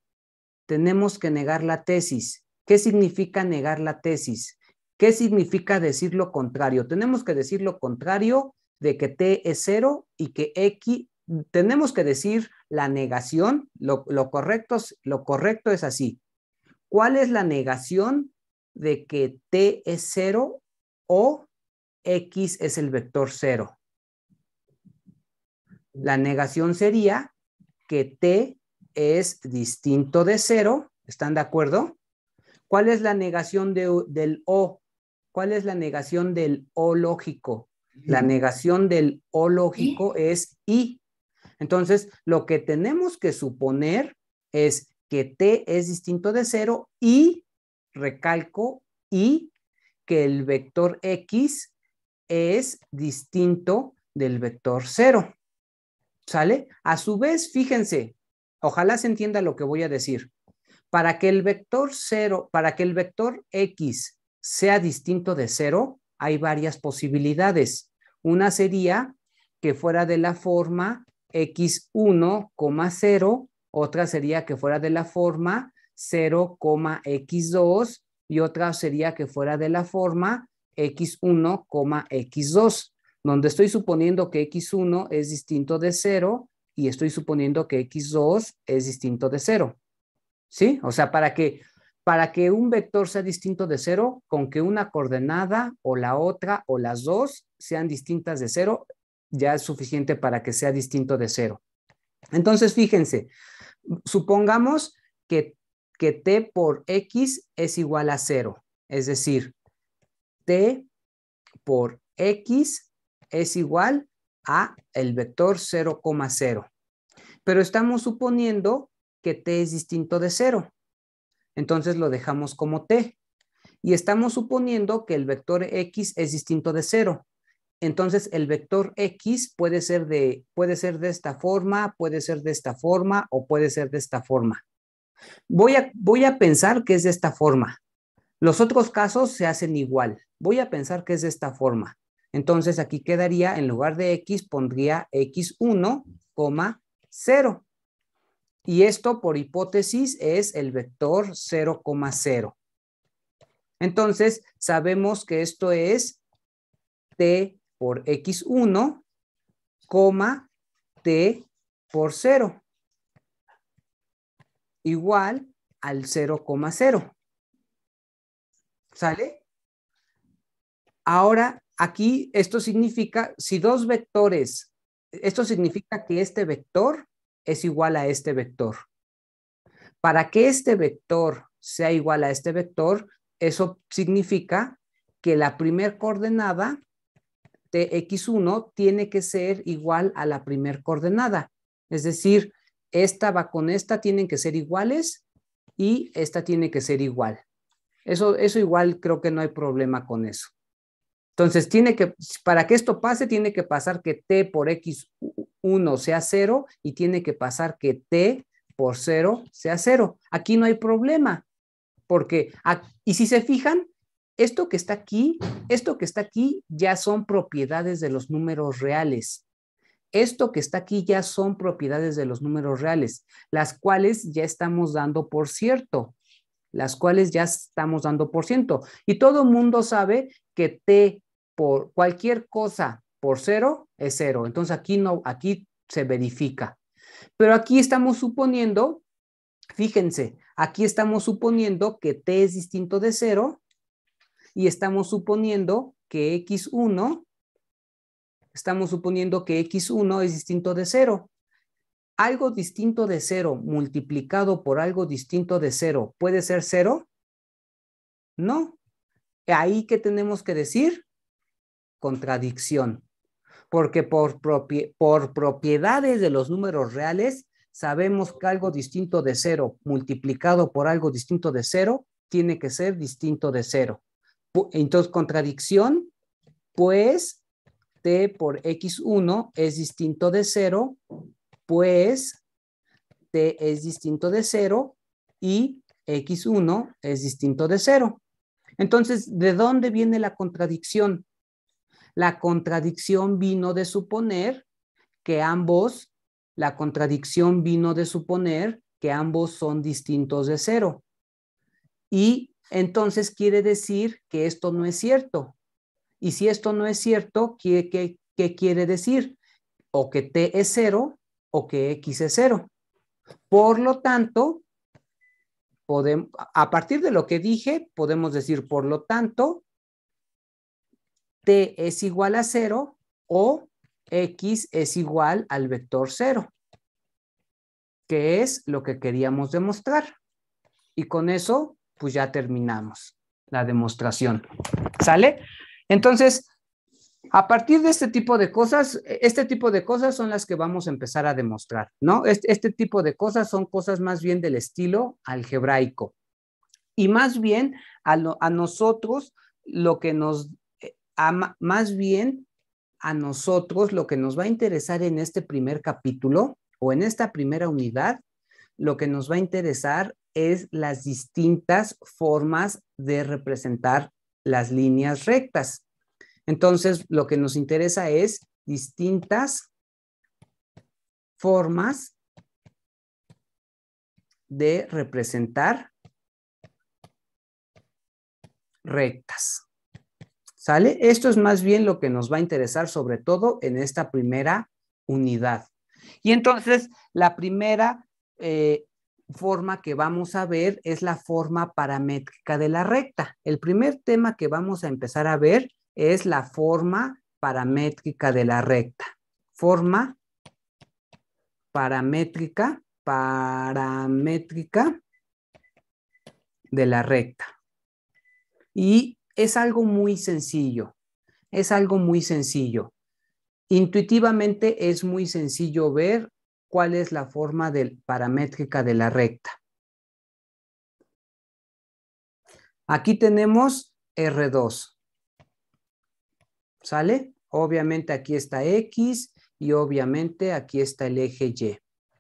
Tenemos que negar la tesis. ¿Qué significa negar la tesis? ¿Qué significa decir lo contrario? Tenemos que decir lo contrario de que T es cero y que X, tenemos que decir la negación, lo, correcto, lo correcto es así. ¿Cuál es la negación de que T es cero o X es el vector cero? La negación sería que T es distinto de cero. ¿Están de acuerdo? ¿Cuál es la negación del O? ¿Cuál es la negación del O lógico? La negación del O lógico es I. Entonces, lo que tenemos que suponer es que t es distinto de cero y, recalco, y que el vector x es distinto del vector cero. ¿Sale? A su vez, fíjense, ojalá se entienda lo que voy a decir. Para que el vector cero, para que el vector x sea distinto de cero, hay varias posibilidades. Una sería que fuera de la forma x1,0, otra sería que fuera de la forma 0,x2 y otra sería que fuera de la forma x1,x2, donde estoy suponiendo que x1 es distinto de 0 y estoy suponiendo que x2 es distinto de 0. ¿Sí? O sea, para que, para que un vector sea distinto de 0, con que una coordenada o la otra o las dos sean distintas de 0, ya es suficiente para que sea distinto de cero. Entonces, fíjense, supongamos que, t por x es igual a cero, es decir, t por x es igual a el vector 0,0. Pero estamos suponiendo que t es distinto de cero, Entonces lo dejamos como t. Y estamos suponiendo que el vector x es distinto de cero. Entonces, el vector X puede ser, de, puede ser de esta forma, puede ser de esta forma o puede ser de esta forma. Voy a, voy a pensar que es de esta forma. Los otros casos se hacen igual. Voy a pensar que es de esta forma. Entonces, aquí quedaría, en lugar de X, pondría X1, 0. Y esto, por hipótesis, es el vector 0,0. Entonces, sabemos que esto es T por x1, t por 0, igual al 0,0. ¿Sale? Ahora, aquí esto significa, si dos vectores, esto significa que este vector es igual a este vector. Para que este vector sea igual a este vector, eso significa que la primer coordenada tx este X1 tiene que ser igual a la primer coordenada. Es decir, esta va con esta, tienen que ser iguales y esta tiene que ser igual. Eso, eso igual creo que no hay problema con eso. Entonces, tiene que, para que esto pase, tiene que pasar que t por x1 sea 0 y tiene que pasar que t por 0 sea 0. Aquí no hay problema, porque, ah, y si se fijan, esto que está aquí, esto que está aquí ya son propiedades de los números reales. Esto que está aquí ya son propiedades de los números reales, las cuales ya estamos dando por cierto, las cuales ya estamos dando por ciento. Y todo el mundo sabe que T por cualquier cosa por cero es cero. Entonces aquí no, aquí se verifica. Pero aquí estamos suponiendo, fíjense, aquí estamos suponiendo que T es distinto de cero y estamos suponiendo que x1, estamos suponiendo que x1 es distinto de 0. ¿Algo distinto de 0 multiplicado por algo distinto de 0 puede ser 0? No. Ahí qué tenemos que decir contradicción. Porque por, por propiedades de los números reales, sabemos que algo distinto de cero multiplicado por algo distinto de cero tiene que ser distinto de cero. Entonces, contradicción, pues t por x1 es distinto de 0, pues t es distinto de 0 y x1 es distinto de 0. Entonces, ¿de dónde viene la contradicción? La contradicción vino de suponer que ambos, la contradicción vino de suponer que ambos son distintos de 0. Y entonces quiere decir que esto no es cierto. Y si esto no es cierto, ¿qué, quiere decir? O que T es cero o que X es cero. Por lo tanto, podemos, a partir de lo que dije, podemos decir, por lo tanto, T es igual a cero o X es igual al vector cero, que es lo que queríamos demostrar. Y con eso pues ya terminamos la demostración. ¿Sale? Entonces, a partir de este tipo de cosas, este tipo de cosas son las que vamos a empezar a demostrar, ¿no? Este, tipo de cosas son cosas más bien del estilo algebraico. Y más bien a, a nosotros lo que nos, eh, más bien a nosotros lo que nos va a interesar en este primer capítulo o en esta primera unidad, lo que nos va a interesar es las distintas formas de representar las líneas rectas. Entonces, lo que nos interesa es distintas formas de representar rectas. ¿Sale? Esto es más bien lo que nos va a interesar, sobre todo en esta primera unidad. Y entonces, la primera eh, forma que vamos a ver es la forma paramétrica de la recta. El primer tema que vamos a empezar a ver es la forma paramétrica de la recta. Forma paramétrica, paramétrica de la recta. Y es algo muy sencillo, es algo muy sencillo. Intuitivamente es muy sencillo ver cuál es la forma paramétrica de la recta. Aquí tenemos R2. ¿Sale? Obviamente aquí está X y obviamente aquí está el eje Y.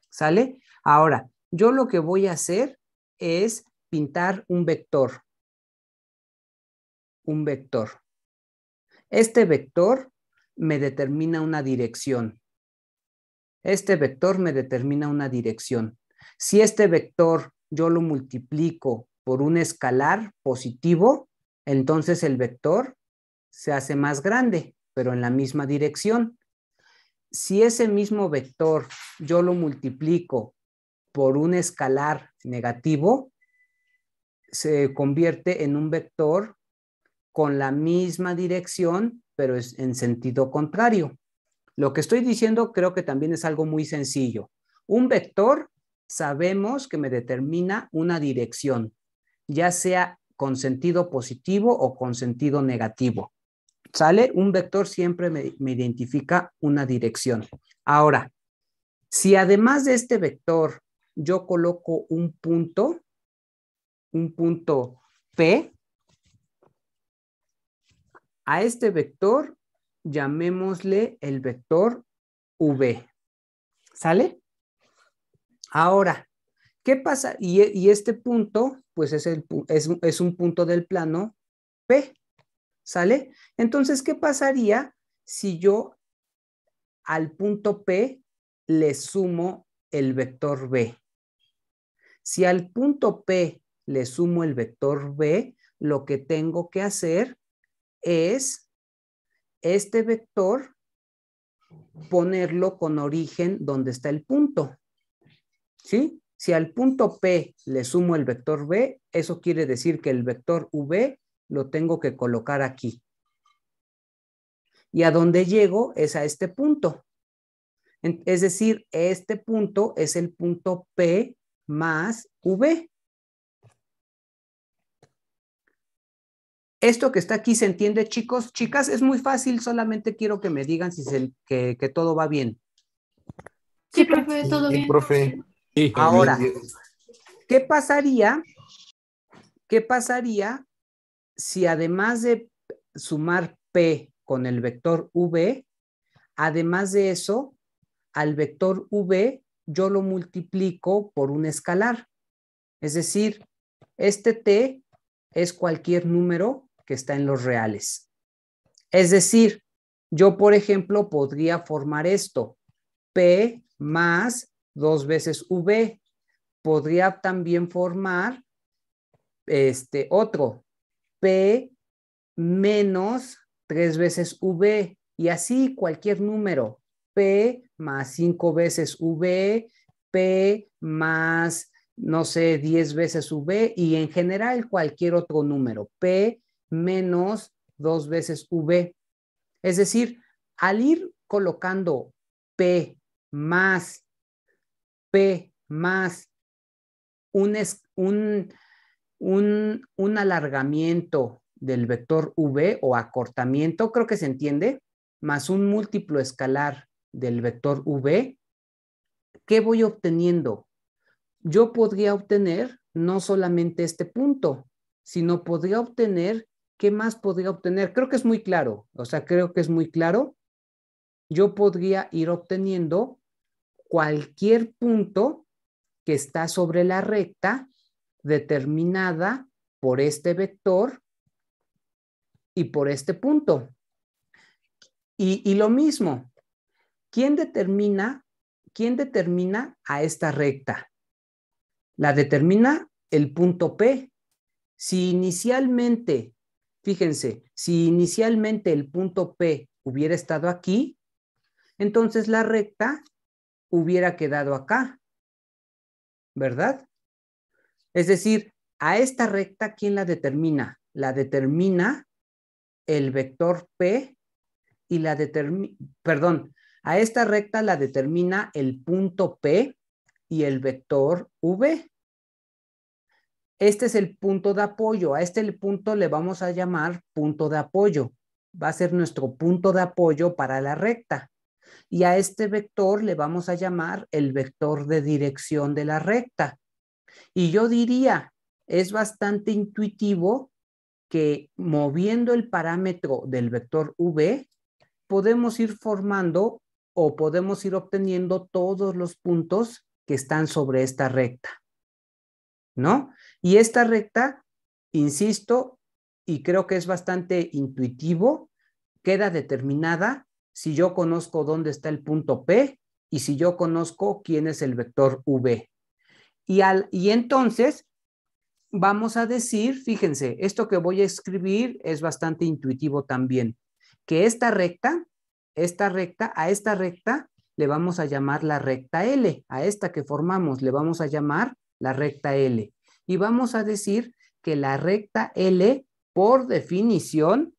¿Sale? Ahora, yo lo que voy a hacer es pintar un vector. Un vector. Este vector me determina una dirección. Este vector me determina una dirección. Si este vector yo lo multiplico por un escalar positivo, entonces el vector se hace más grande, pero en la misma dirección. Si ese mismo vector yo lo multiplico por un escalar negativo, se convierte en un vector con la misma dirección, pero es en sentido contrario. Lo que estoy diciendo creo que también es algo muy sencillo. Un vector sabemos que me determina una dirección, ya sea con sentido positivo o con sentido negativo. ¿Sale? Un vector siempre me, identifica una dirección. Ahora, si además de este vector yo coloco un punto, un punto P, a este vector llamémosle el vector V. ¿Sale? Ahora, ¿qué pasa? Y, este punto, pues es, es, es un punto del plano P. ¿Sale? Entonces, ¿qué pasaría si yo al punto P le sumo el vector B? Si al punto P le sumo el vector B, lo que tengo que hacer es este vector, ponerlo con origen donde está el punto. ¿Sí? Si al punto P le sumo el vector B, eso quiere decir que el vector V lo tengo que colocar aquí. Y a dónde llego es a este punto. Es decir, este punto es el punto P más V. Esto que está aquí se entiende, chicos, chicas, es muy fácil, solamente quiero que me digan si que, todo va bien. Sí, profe, todo bien. sí, Profe. Ahora, ¿qué pasaría? ¿Qué pasaría si además de sumar P con el vector V, además de eso, al vector V yo lo multiplico por un escalar? Es decir, este T es cualquier número que está en los reales. Es decir, yo, por ejemplo, podría formar esto, P más dos veces V. Podría también formar este otro, P menos tres veces V, y así cualquier número, P más cinco veces V, P más, no sé, diez veces V, y en general cualquier otro número, P menos dos veces V. Es decir, al ir colocando P más, P más, un, un, un alargamiento del vector V o acortamiento, creo que se entiende, más un múltiplo escalar del vector V, ¿qué voy obteniendo? Yo podría obtener no solamente este punto, sino podría obtener ¿qué más podría obtener? Creo que es muy claro, o sea, creo que es muy claro. Yo podría ir obteniendo cualquier punto que está sobre la recta determinada por este vector y por este punto. Y, y lo mismo, ¿quién determina, ¿quién determina a esta recta? La determina el punto P. Si inicialmente Fíjense, si inicialmente el punto P hubiera estado aquí, entonces la recta hubiera quedado acá, ¿verdad? Es decir, a esta recta, ¿quién la determina? La determina el vector P y la determina, perdón, a esta recta la determina el punto P y el vector V. Este es el punto de apoyo. A este punto le vamos a llamar punto de apoyo. Va a ser nuestro punto de apoyo para la recta. Y a este vector le vamos a llamar el vector de dirección de la recta. Y yo diría, es bastante intuitivo que moviendo el parámetro del vector v, podemos ir formando o podemos ir obteniendo todos los puntos que están sobre esta recta. ¿No? Y esta recta, insisto, y creo que es bastante intuitivo, queda determinada si yo conozco dónde está el punto P y si yo conozco quién es el vector V. Y, al, y entonces vamos a decir, fíjense, esto que voy a escribir es bastante intuitivo también, que esta recta, esta recta, a esta recta le vamos a llamar la recta L, a esta que formamos le vamos a llamar la recta L. Y vamos a decir que la recta L, por definición,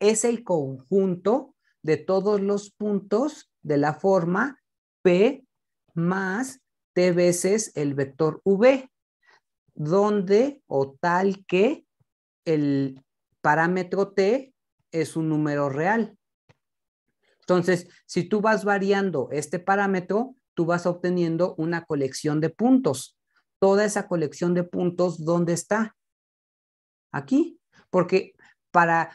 es el conjunto de todos los puntos de la forma P más T veces el vector V, donde o tal que el parámetro T es un número real. Entonces, si tú vas variando este parámetro, tú vas obteniendo una colección de puntos toda esa colección de puntos, ¿dónde está? Aquí, porque para,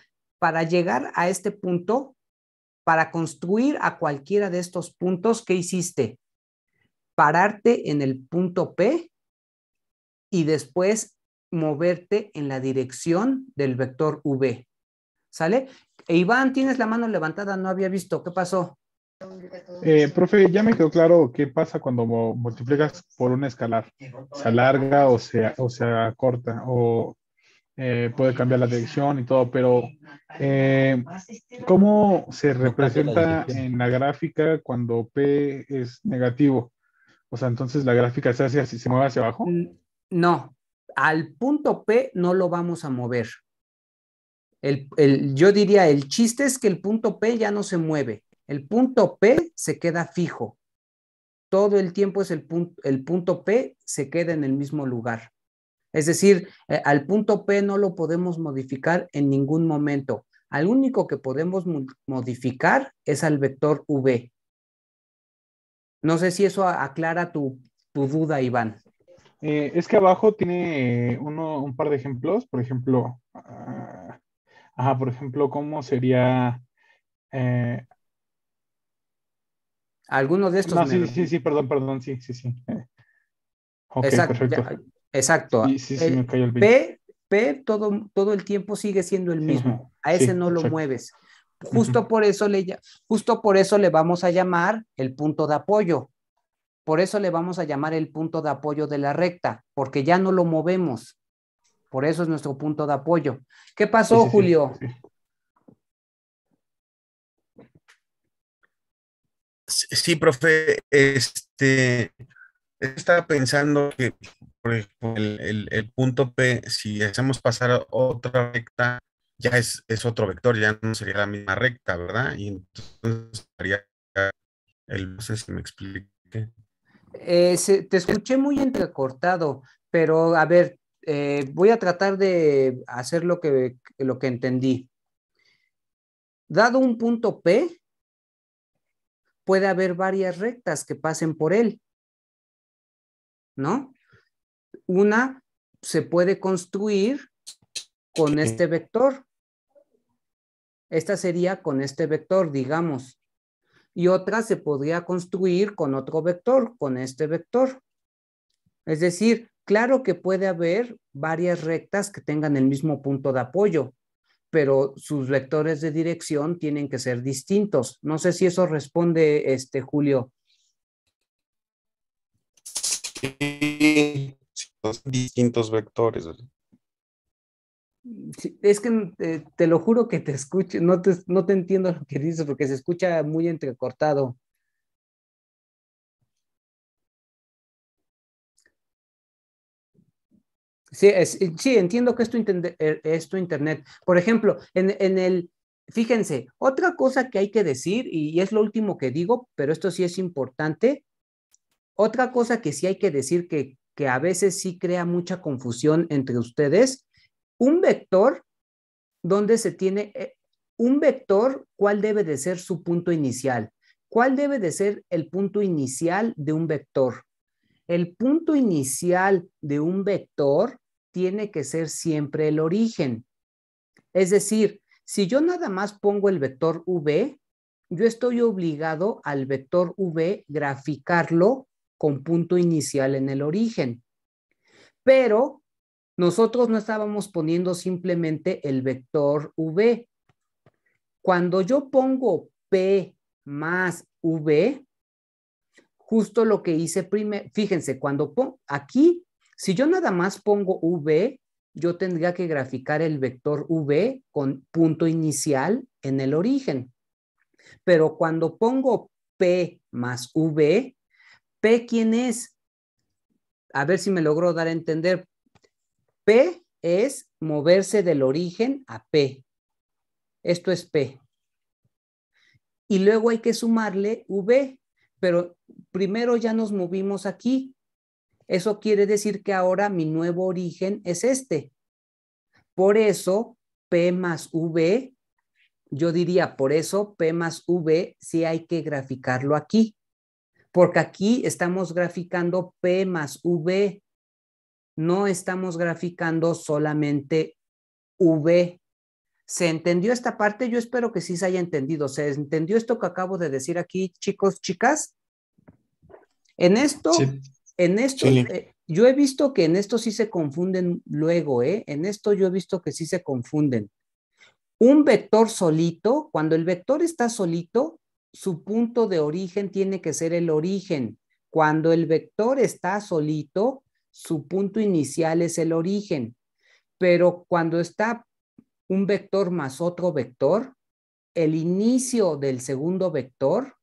llegar a este punto, para construir a cualquiera de estos puntos, ¿qué hiciste? Pararte en el punto P y después moverte en la dirección del vector V. ¿Sale? Iván, tienes la mano levantada, no había visto. ¿Qué pasó? Eh, eh, profe, ya me quedó claro qué pasa cuando multiplicas por un escalar. Se alarga o se, o se acorta o eh, puede cambiar la dirección y todo, pero ¿cómo se representa en la gráfica cuando P es negativo? O sea, entonces la gráfica se hace así, se mueve hacia abajo. No, al punto P no lo vamos a mover. el, yo diría, el chiste es que el punto P ya no se mueve el punto P se queda fijo. Todo el tiempo es el punto, el punto P se queda en el mismo lugar. Es decir, eh, al punto P no lo podemos modificar en ningún momento. Al único que podemos modificar es al vector V. No sé si eso aclara tu, tu duda, Iván. Eh, es que abajo tiene un par de ejemplos. Por ejemplo, ah, por ejemplo, cómo sería eh, algunos de estos. No, sí, sí, sí, perdón, perdón, sí, sí, sí. exacto. exacto. Sí, sí, eh, el P, P todo, todo el tiempo sigue siendo el mismo. A ese no lo mueves. Justo por eso le justo por eso le vamos a llamar el punto de apoyo. Por eso le vamos a llamar el punto de apoyo de la recta, porque ya no lo movemos. Por eso es nuestro punto de apoyo. ¿Qué pasó, Julio? Sí, profe, este, estaba pensando que por el, punto P, si hacemos pasar otra recta, ya es, otro vector, ya no sería la misma recta, ¿verdad? Y entonces haría el, no si me explique. Eh, te escuché muy entrecortado, pero a ver, eh, voy a tratar de hacer lo que, lo que entendí. Dado un punto P, puede haber varias rectas que pasen por él. ¿No? Una se puede construir con este vector. Esta sería con este vector, digamos. Y otra se podría construir con otro vector, con este vector. Es decir, claro que puede haber varias rectas que tengan el mismo punto de apoyo, pero sus vectores de dirección tienen que ser distintos. No sé si eso responde, este, Julio. Sí, distintos vectores. es que eh, te lo juro que te escucho, no te, no te entiendo lo que dices porque se escucha muy entrecortado. Sí, eh, sí, entiendo que esto es eh, internet. Por ejemplo, en, el, fíjense, otra cosa que hay que decir, y es lo último que digo, pero esto sí es importante, otra cosa que sí hay que decir que, que a veces sí crea mucha confusión entre ustedes, un vector donde se tiene, eh, un vector, ¿cuál debe de ser su punto inicial? ¿Cuál debe de ser el punto inicial de un vector? El punto inicial de un vector tiene que ser siempre el origen. Es decir, si yo nada más pongo el vector v, yo estoy obligado al vector v graficarlo con punto inicial en el origen. Pero nosotros no estábamos poniendo simplemente el vector v. Cuando yo pongo p más v, justo lo que hice primero, fíjense, cuando pongo aquí si yo nada más pongo V, yo tendría que graficar el vector V con punto inicial en el origen. Pero cuando pongo P más V, ¿P quién es? A ver si me logro dar a entender. P es moverse del origen a P. Esto es P. Y luego hay que sumarle V, pero primero ya nos movimos aquí. Eso quiere decir que ahora mi nuevo origen es este. Por eso, P más V, yo diría, por eso P más V sí hay que graficarlo aquí, porque aquí estamos graficando P más V, no estamos graficando solamente V. ¿Se entendió esta parte? Yo espero que sí se haya entendido. ¿Se entendió esto que acabo de decir aquí, chicos, chicas? En esto en esto, eh, yo he visto que en esto sí se confunden luego, ¿eh? En esto yo he visto que sí se confunden. Un vector solito, cuando el vector está solito, su punto de origen tiene que ser el origen. Cuando el vector está solito, su punto inicial es el origen. Pero cuando está un vector más otro vector, el inicio del segundo vector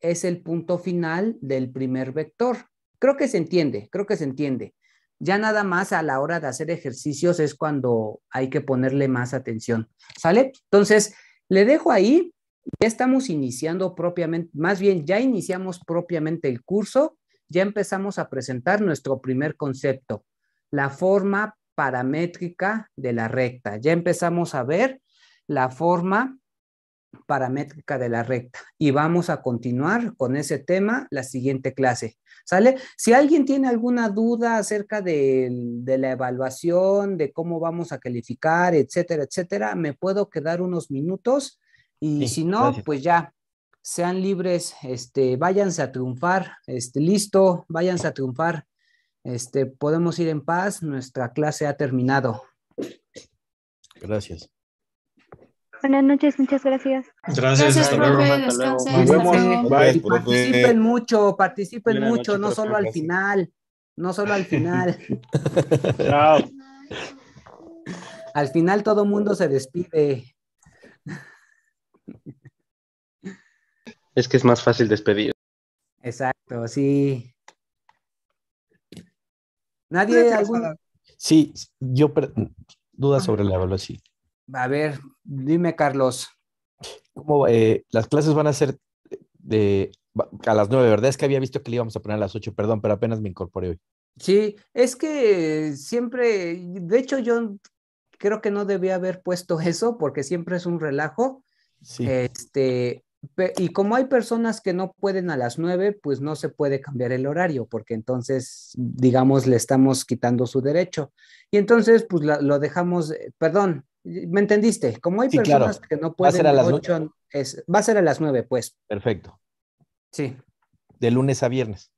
es el punto final del primer vector. Creo que se entiende, creo que se entiende. Ya nada más a la hora de hacer ejercicios es cuando hay que ponerle más atención, ¿sale? Entonces, le dejo ahí, ya estamos iniciando propiamente, más bien ya iniciamos propiamente el curso, ya empezamos a presentar nuestro primer concepto, la forma paramétrica de la recta. Ya empezamos a ver la forma paramétrica de la recta. Y vamos a continuar con ese tema la siguiente clase. ¿Sale? Si alguien tiene alguna duda acerca de, la evaluación, de cómo vamos a calificar, etcétera, etcétera, me puedo quedar unos minutos y si no, pues ya, sean libres, este, váyanse a triunfar, este, listo, váyanse a triunfar. Este, podemos ir en paz, nuestra clase ha terminado. Gracias. Buenas noches, muchas gracias. Gracias, hasta luego. Participen mucho, participen mucho, no solo al final, no solo al final. Chao. al final todo mundo se despide. Es que es más fácil despedir. Exacto, sí. Nadie. Algún... Sí, yo duda sobre la evaluación. A ver, dime, Carlos. ¿Cómo, eh, las clases van a ser de a las nueve, ¿verdad? Es que había visto que le íbamos a poner a las ocho, perdón, pero apenas me incorporé hoy. Sí, es que siempre, de hecho yo creo que no debía haber puesto eso porque siempre es un relajo. Este, y como hay personas que no pueden a las nueve, pues no se puede cambiar el horario porque entonces, digamos, le estamos quitando su derecho. Y entonces, pues lo dejamos, eh, perdón, ¿Me entendiste? Como hay personas que no pueden... Va a ser a las va a ser a las 9, pues. Perfecto. Sí. De lunes a viernes.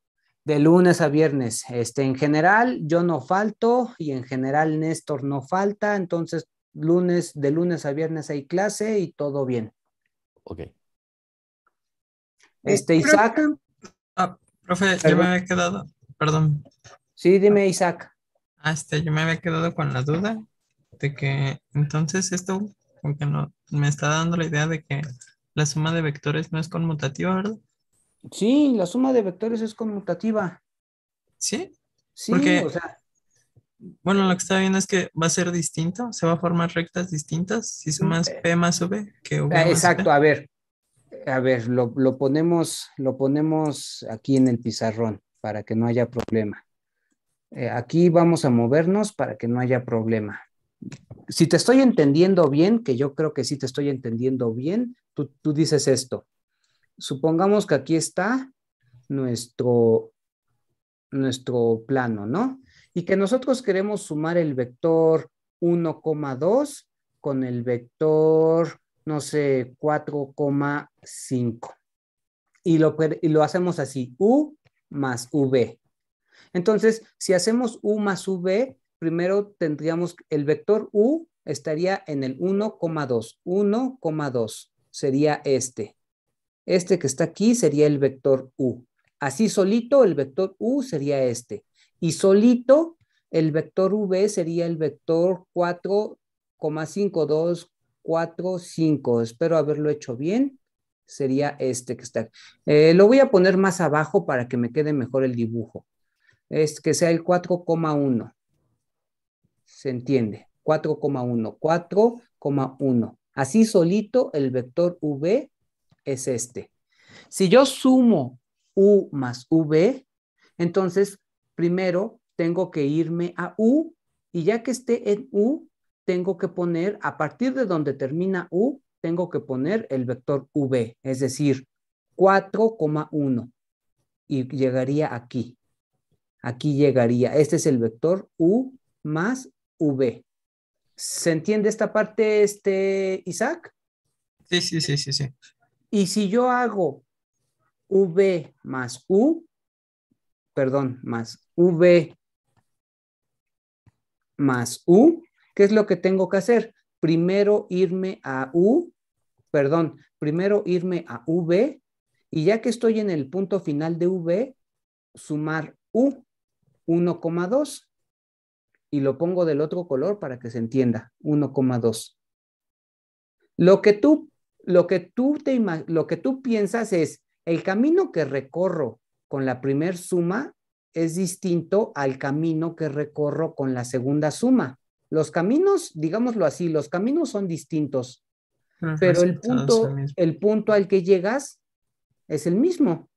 De lunes a viernes. Este, en general, yo no falto y en general Néstor no falta. Entonces, lunes, de lunes a viernes hay clase y todo bien. Ok. Eh, este, Isaac. Ah, profe, yo me había quedado. Perdón. Sí, dime, Isaac. Ah, este, yo me había quedado con la duda de que entonces esto aunque no, me está dando la idea de que la suma de vectores no es conmutativa, ¿verdad? Sí, la suma de vectores es conmutativa. ¿Sí? Sí, Bueno, lo que está viendo es que va a ser distinto, se va a formar rectas distintas si sumas P más V que V. Ah, exacto, a ver, a ver, lo, ponemos, lo ponemos aquí en el pizarrón para que no haya problema. Eh, aquí vamos a movernos para que no haya problema si te estoy entendiendo bien, que yo creo que sí te estoy entendiendo bien, tú, dices esto. Supongamos que aquí está nuestro, nuestro plano, ¿no? Y que nosotros queremos sumar el vector 1,2 con el vector, no sé, 4,5. Y lo, y lo hacemos así, U más V. Entonces, si hacemos U más V, primero tendríamos el vector U estaría en el 1,2. 1,2 sería este. Este que está aquí sería el vector U. Así solito el vector U sería este. Y solito el vector V sería el vector 4,5245. Espero haberlo hecho bien. Sería este que está aquí. Eh, lo voy a poner más abajo para que me quede mejor el dibujo. Es que sea el 4,1 se entiende. 4,1, 4,1. Así solito el vector V es este. Si yo sumo U más V, entonces primero tengo que irme a U y ya que esté en U, tengo que poner, a partir de donde termina U, tengo que poner el vector V, es decir, 4,1 y llegaría aquí. Aquí llegaría, este es el vector U más V. ¿Se entiende esta parte, este, Isaac? Sí, sí, sí, sí, sí. Y si yo hago V más U, perdón, más V más U, ¿qué es lo que tengo que hacer? Primero irme a U, perdón, primero irme a V, y ya que estoy en el punto final de V, sumar U, 1,2 y lo pongo del otro color para que se entienda, 1,2. Lo que tú lo que tú te lo que tú piensas es el camino que recorro con la primera suma es distinto al camino que recorro con la segunda suma. Los caminos, digámoslo así, los caminos son distintos, pero el punto, el punto al que llegas es el mismo.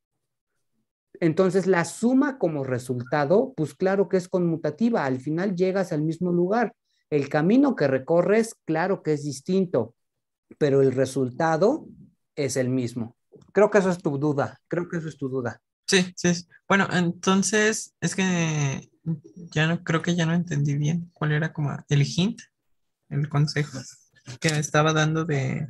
Entonces, la suma como resultado, pues claro que es conmutativa, al final llegas al mismo lugar. El camino que recorres, claro que es distinto, pero el resultado es el mismo. Creo que eso es tu duda, creo que eso es tu duda. Sí, sí. Bueno, entonces es que ya no creo que ya no entendí bien cuál era como el hint, el consejo que me estaba dando de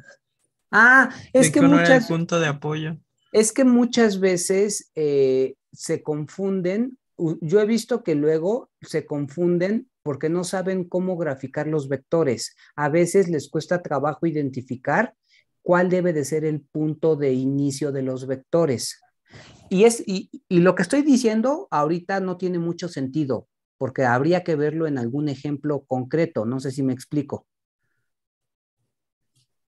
Ah, es que, muchas... el punto de apoyo. Es que muchas veces eh, se confunden, yo he visto que luego se confunden porque no saben cómo graficar los vectores. A veces les cuesta trabajo identificar cuál debe de ser el punto de inicio de los vectores. Y, es, y, y lo que estoy diciendo ahorita no tiene mucho sentido, porque habría que verlo en algún ejemplo concreto. No sé si me explico.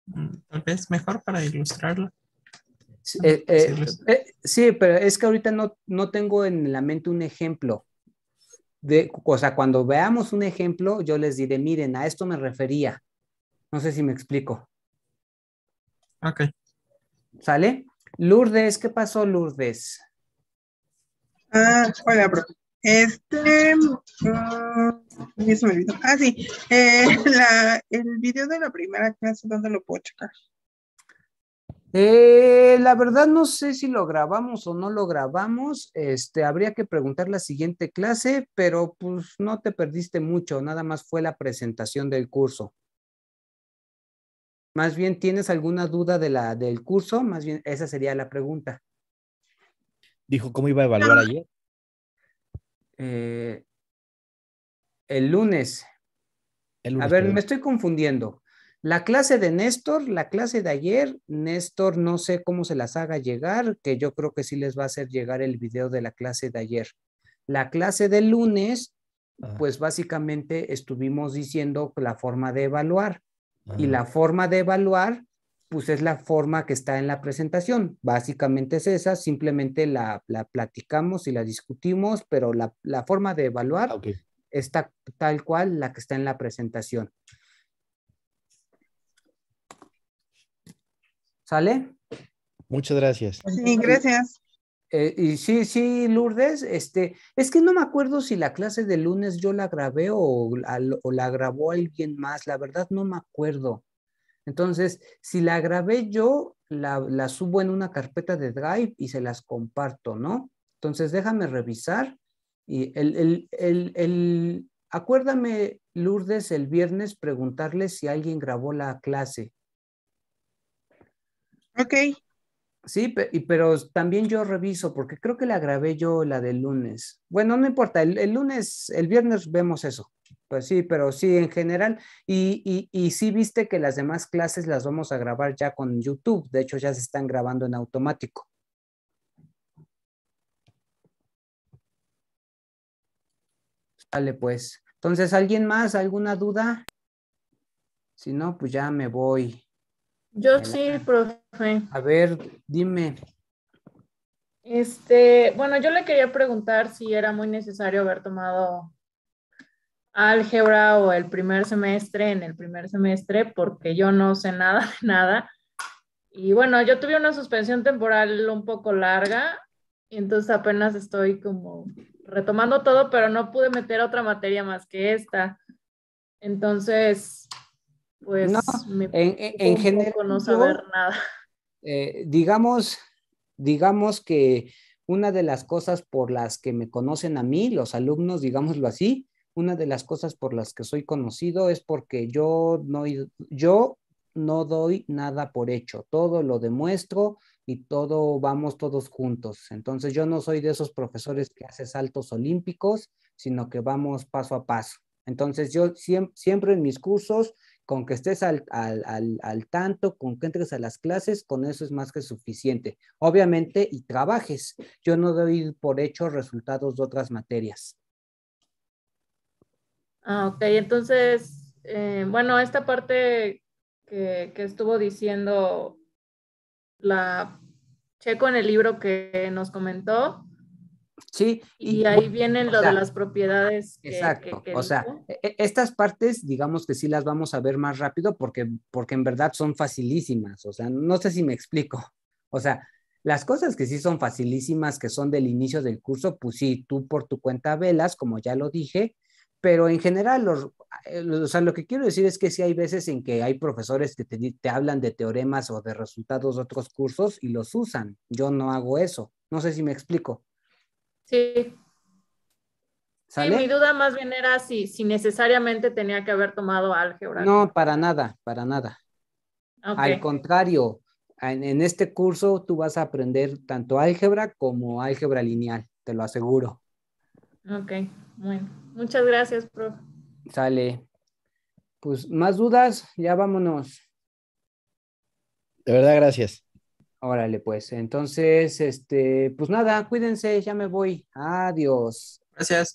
Mm, tal vez mejor para ilustrarlo. Eh, eh, eh, sí, pero es que ahorita no, no tengo en la mente un ejemplo. De, o sea, cuando veamos un ejemplo, yo les diré, miren, a esto me refería. No sé si me explico. Ok. ¿Sale? Lourdes, ¿qué pasó, Lourdes? Ah, hola, bro. Este, mm, Ah, sí, el video de la primera clase, ¿dónde lo puedo checar? Eh, la verdad no sé si lo grabamos o no lo grabamos. Este, habría que preguntar la siguiente clase, pero pues no te perdiste mucho, nada más fue la presentación del curso. Más bien, ¿tienes alguna duda de la, del curso? Más bien, esa sería la pregunta. Dijo cómo iba a evaluar ah. ayer. Eh, el lunes. El lunes a ver, me estoy confundiendo. La clase de Néstor, la clase de ayer, Néstor no sé cómo se las haga llegar, que yo creo que sí les va a hacer llegar el video de la clase de ayer. La clase de lunes, ah. pues básicamente estuvimos diciendo la forma de evaluar. Y ah. la forma de evaluar, pues es la forma que está en la presentación. Básicamente es esa, simplemente la, platicamos y la discutimos, pero la, forma de evaluar ah, está tal cual la que está en la presentación. ¿Sale? Muchas gracias. Sí, gracias. Eh, y sí, sí, Lourdes, este, es que no me acuerdo si la clase de lunes yo la grabé o, la grabó alguien más, la verdad no me acuerdo. Entonces, si la grabé yo, la, subo en una carpeta de Drive y se las comparto, ¿no? Entonces, déjame revisar. Y el, el acuérdame, Lourdes, el viernes preguntarle si alguien grabó la clase. Ok. Sí, pero también yo reviso, porque creo que la grabé yo la del lunes. Bueno, no importa, el, lunes, el viernes vemos eso. Pues sí, pero sí, en general. Y, y, sí viste que las demás clases las vamos a grabar ya con YouTube. De hecho, ya se están grabando en automático. Dale, pues. Entonces, ¿alguien más? ¿Alguna duda? Si no, pues ya me voy. Yo sí, profe. A ver, dime. Este, bueno, yo le quería preguntar si era muy necesario haber tomado álgebra o el primer semestre en el primer semestre, porque yo no sé nada de nada. Y bueno, yo tuve una suspensión temporal un poco larga, y entonces apenas estoy como retomando todo, pero no pude meter otra materia más que esta. Entonces, pues no, en, en general nada. Eh, digamos, digamos que una de las cosas por las que me conocen a mí, los alumnos, digámoslo así, una de las cosas por las que soy conocido es porque yo no, yo no doy nada por hecho, todo lo demuestro y todo vamos todos juntos. Entonces yo no soy de esos profesores que hace saltos olímpicos, sino que vamos paso a paso. Entonces yo siempre en mis cursos con que estés al, tanto, con que entres a las clases, con eso es más que suficiente. Obviamente, y trabajes. Yo no doy por hecho resultados de otras materias. Ah, ok. Entonces, eh, bueno, esta parte que, que estuvo diciendo la checo en el libro que nos comentó, y, ahí vienen lo de las propiedades. exacto. o sea, e, e, estas partes, digamos que sí las vamos a ver más rápido porque, porque en verdad son facilísimas. O sea, no sé si me explico. O sea, las cosas que sí son facilísimas, que son del inicio del curso, pues sí, tú por tu cuenta velas, como ya lo dije, pero en general, eh, o sea, lo que quiero decir es que sí hay veces en que hay profesores que te hablan de teoremas o de resultados de otros cursos y los usan. Yo no hago eso. No sé si me explico. Sí. Sí, mi duda más bien era si, si necesariamente tenía que haber tomado álgebra. No, para nada, para nada. Al contrario, en, este curso tú vas a aprender tanto álgebra como álgebra lineal, te lo aseguro. Ok, bueno. Muchas gracias, profe. Sale. Pues más dudas, ya vámonos. De verdad, gracias. Órale, pues entonces, este, pues nada, cuídense, ya me voy. Adiós. Gracias.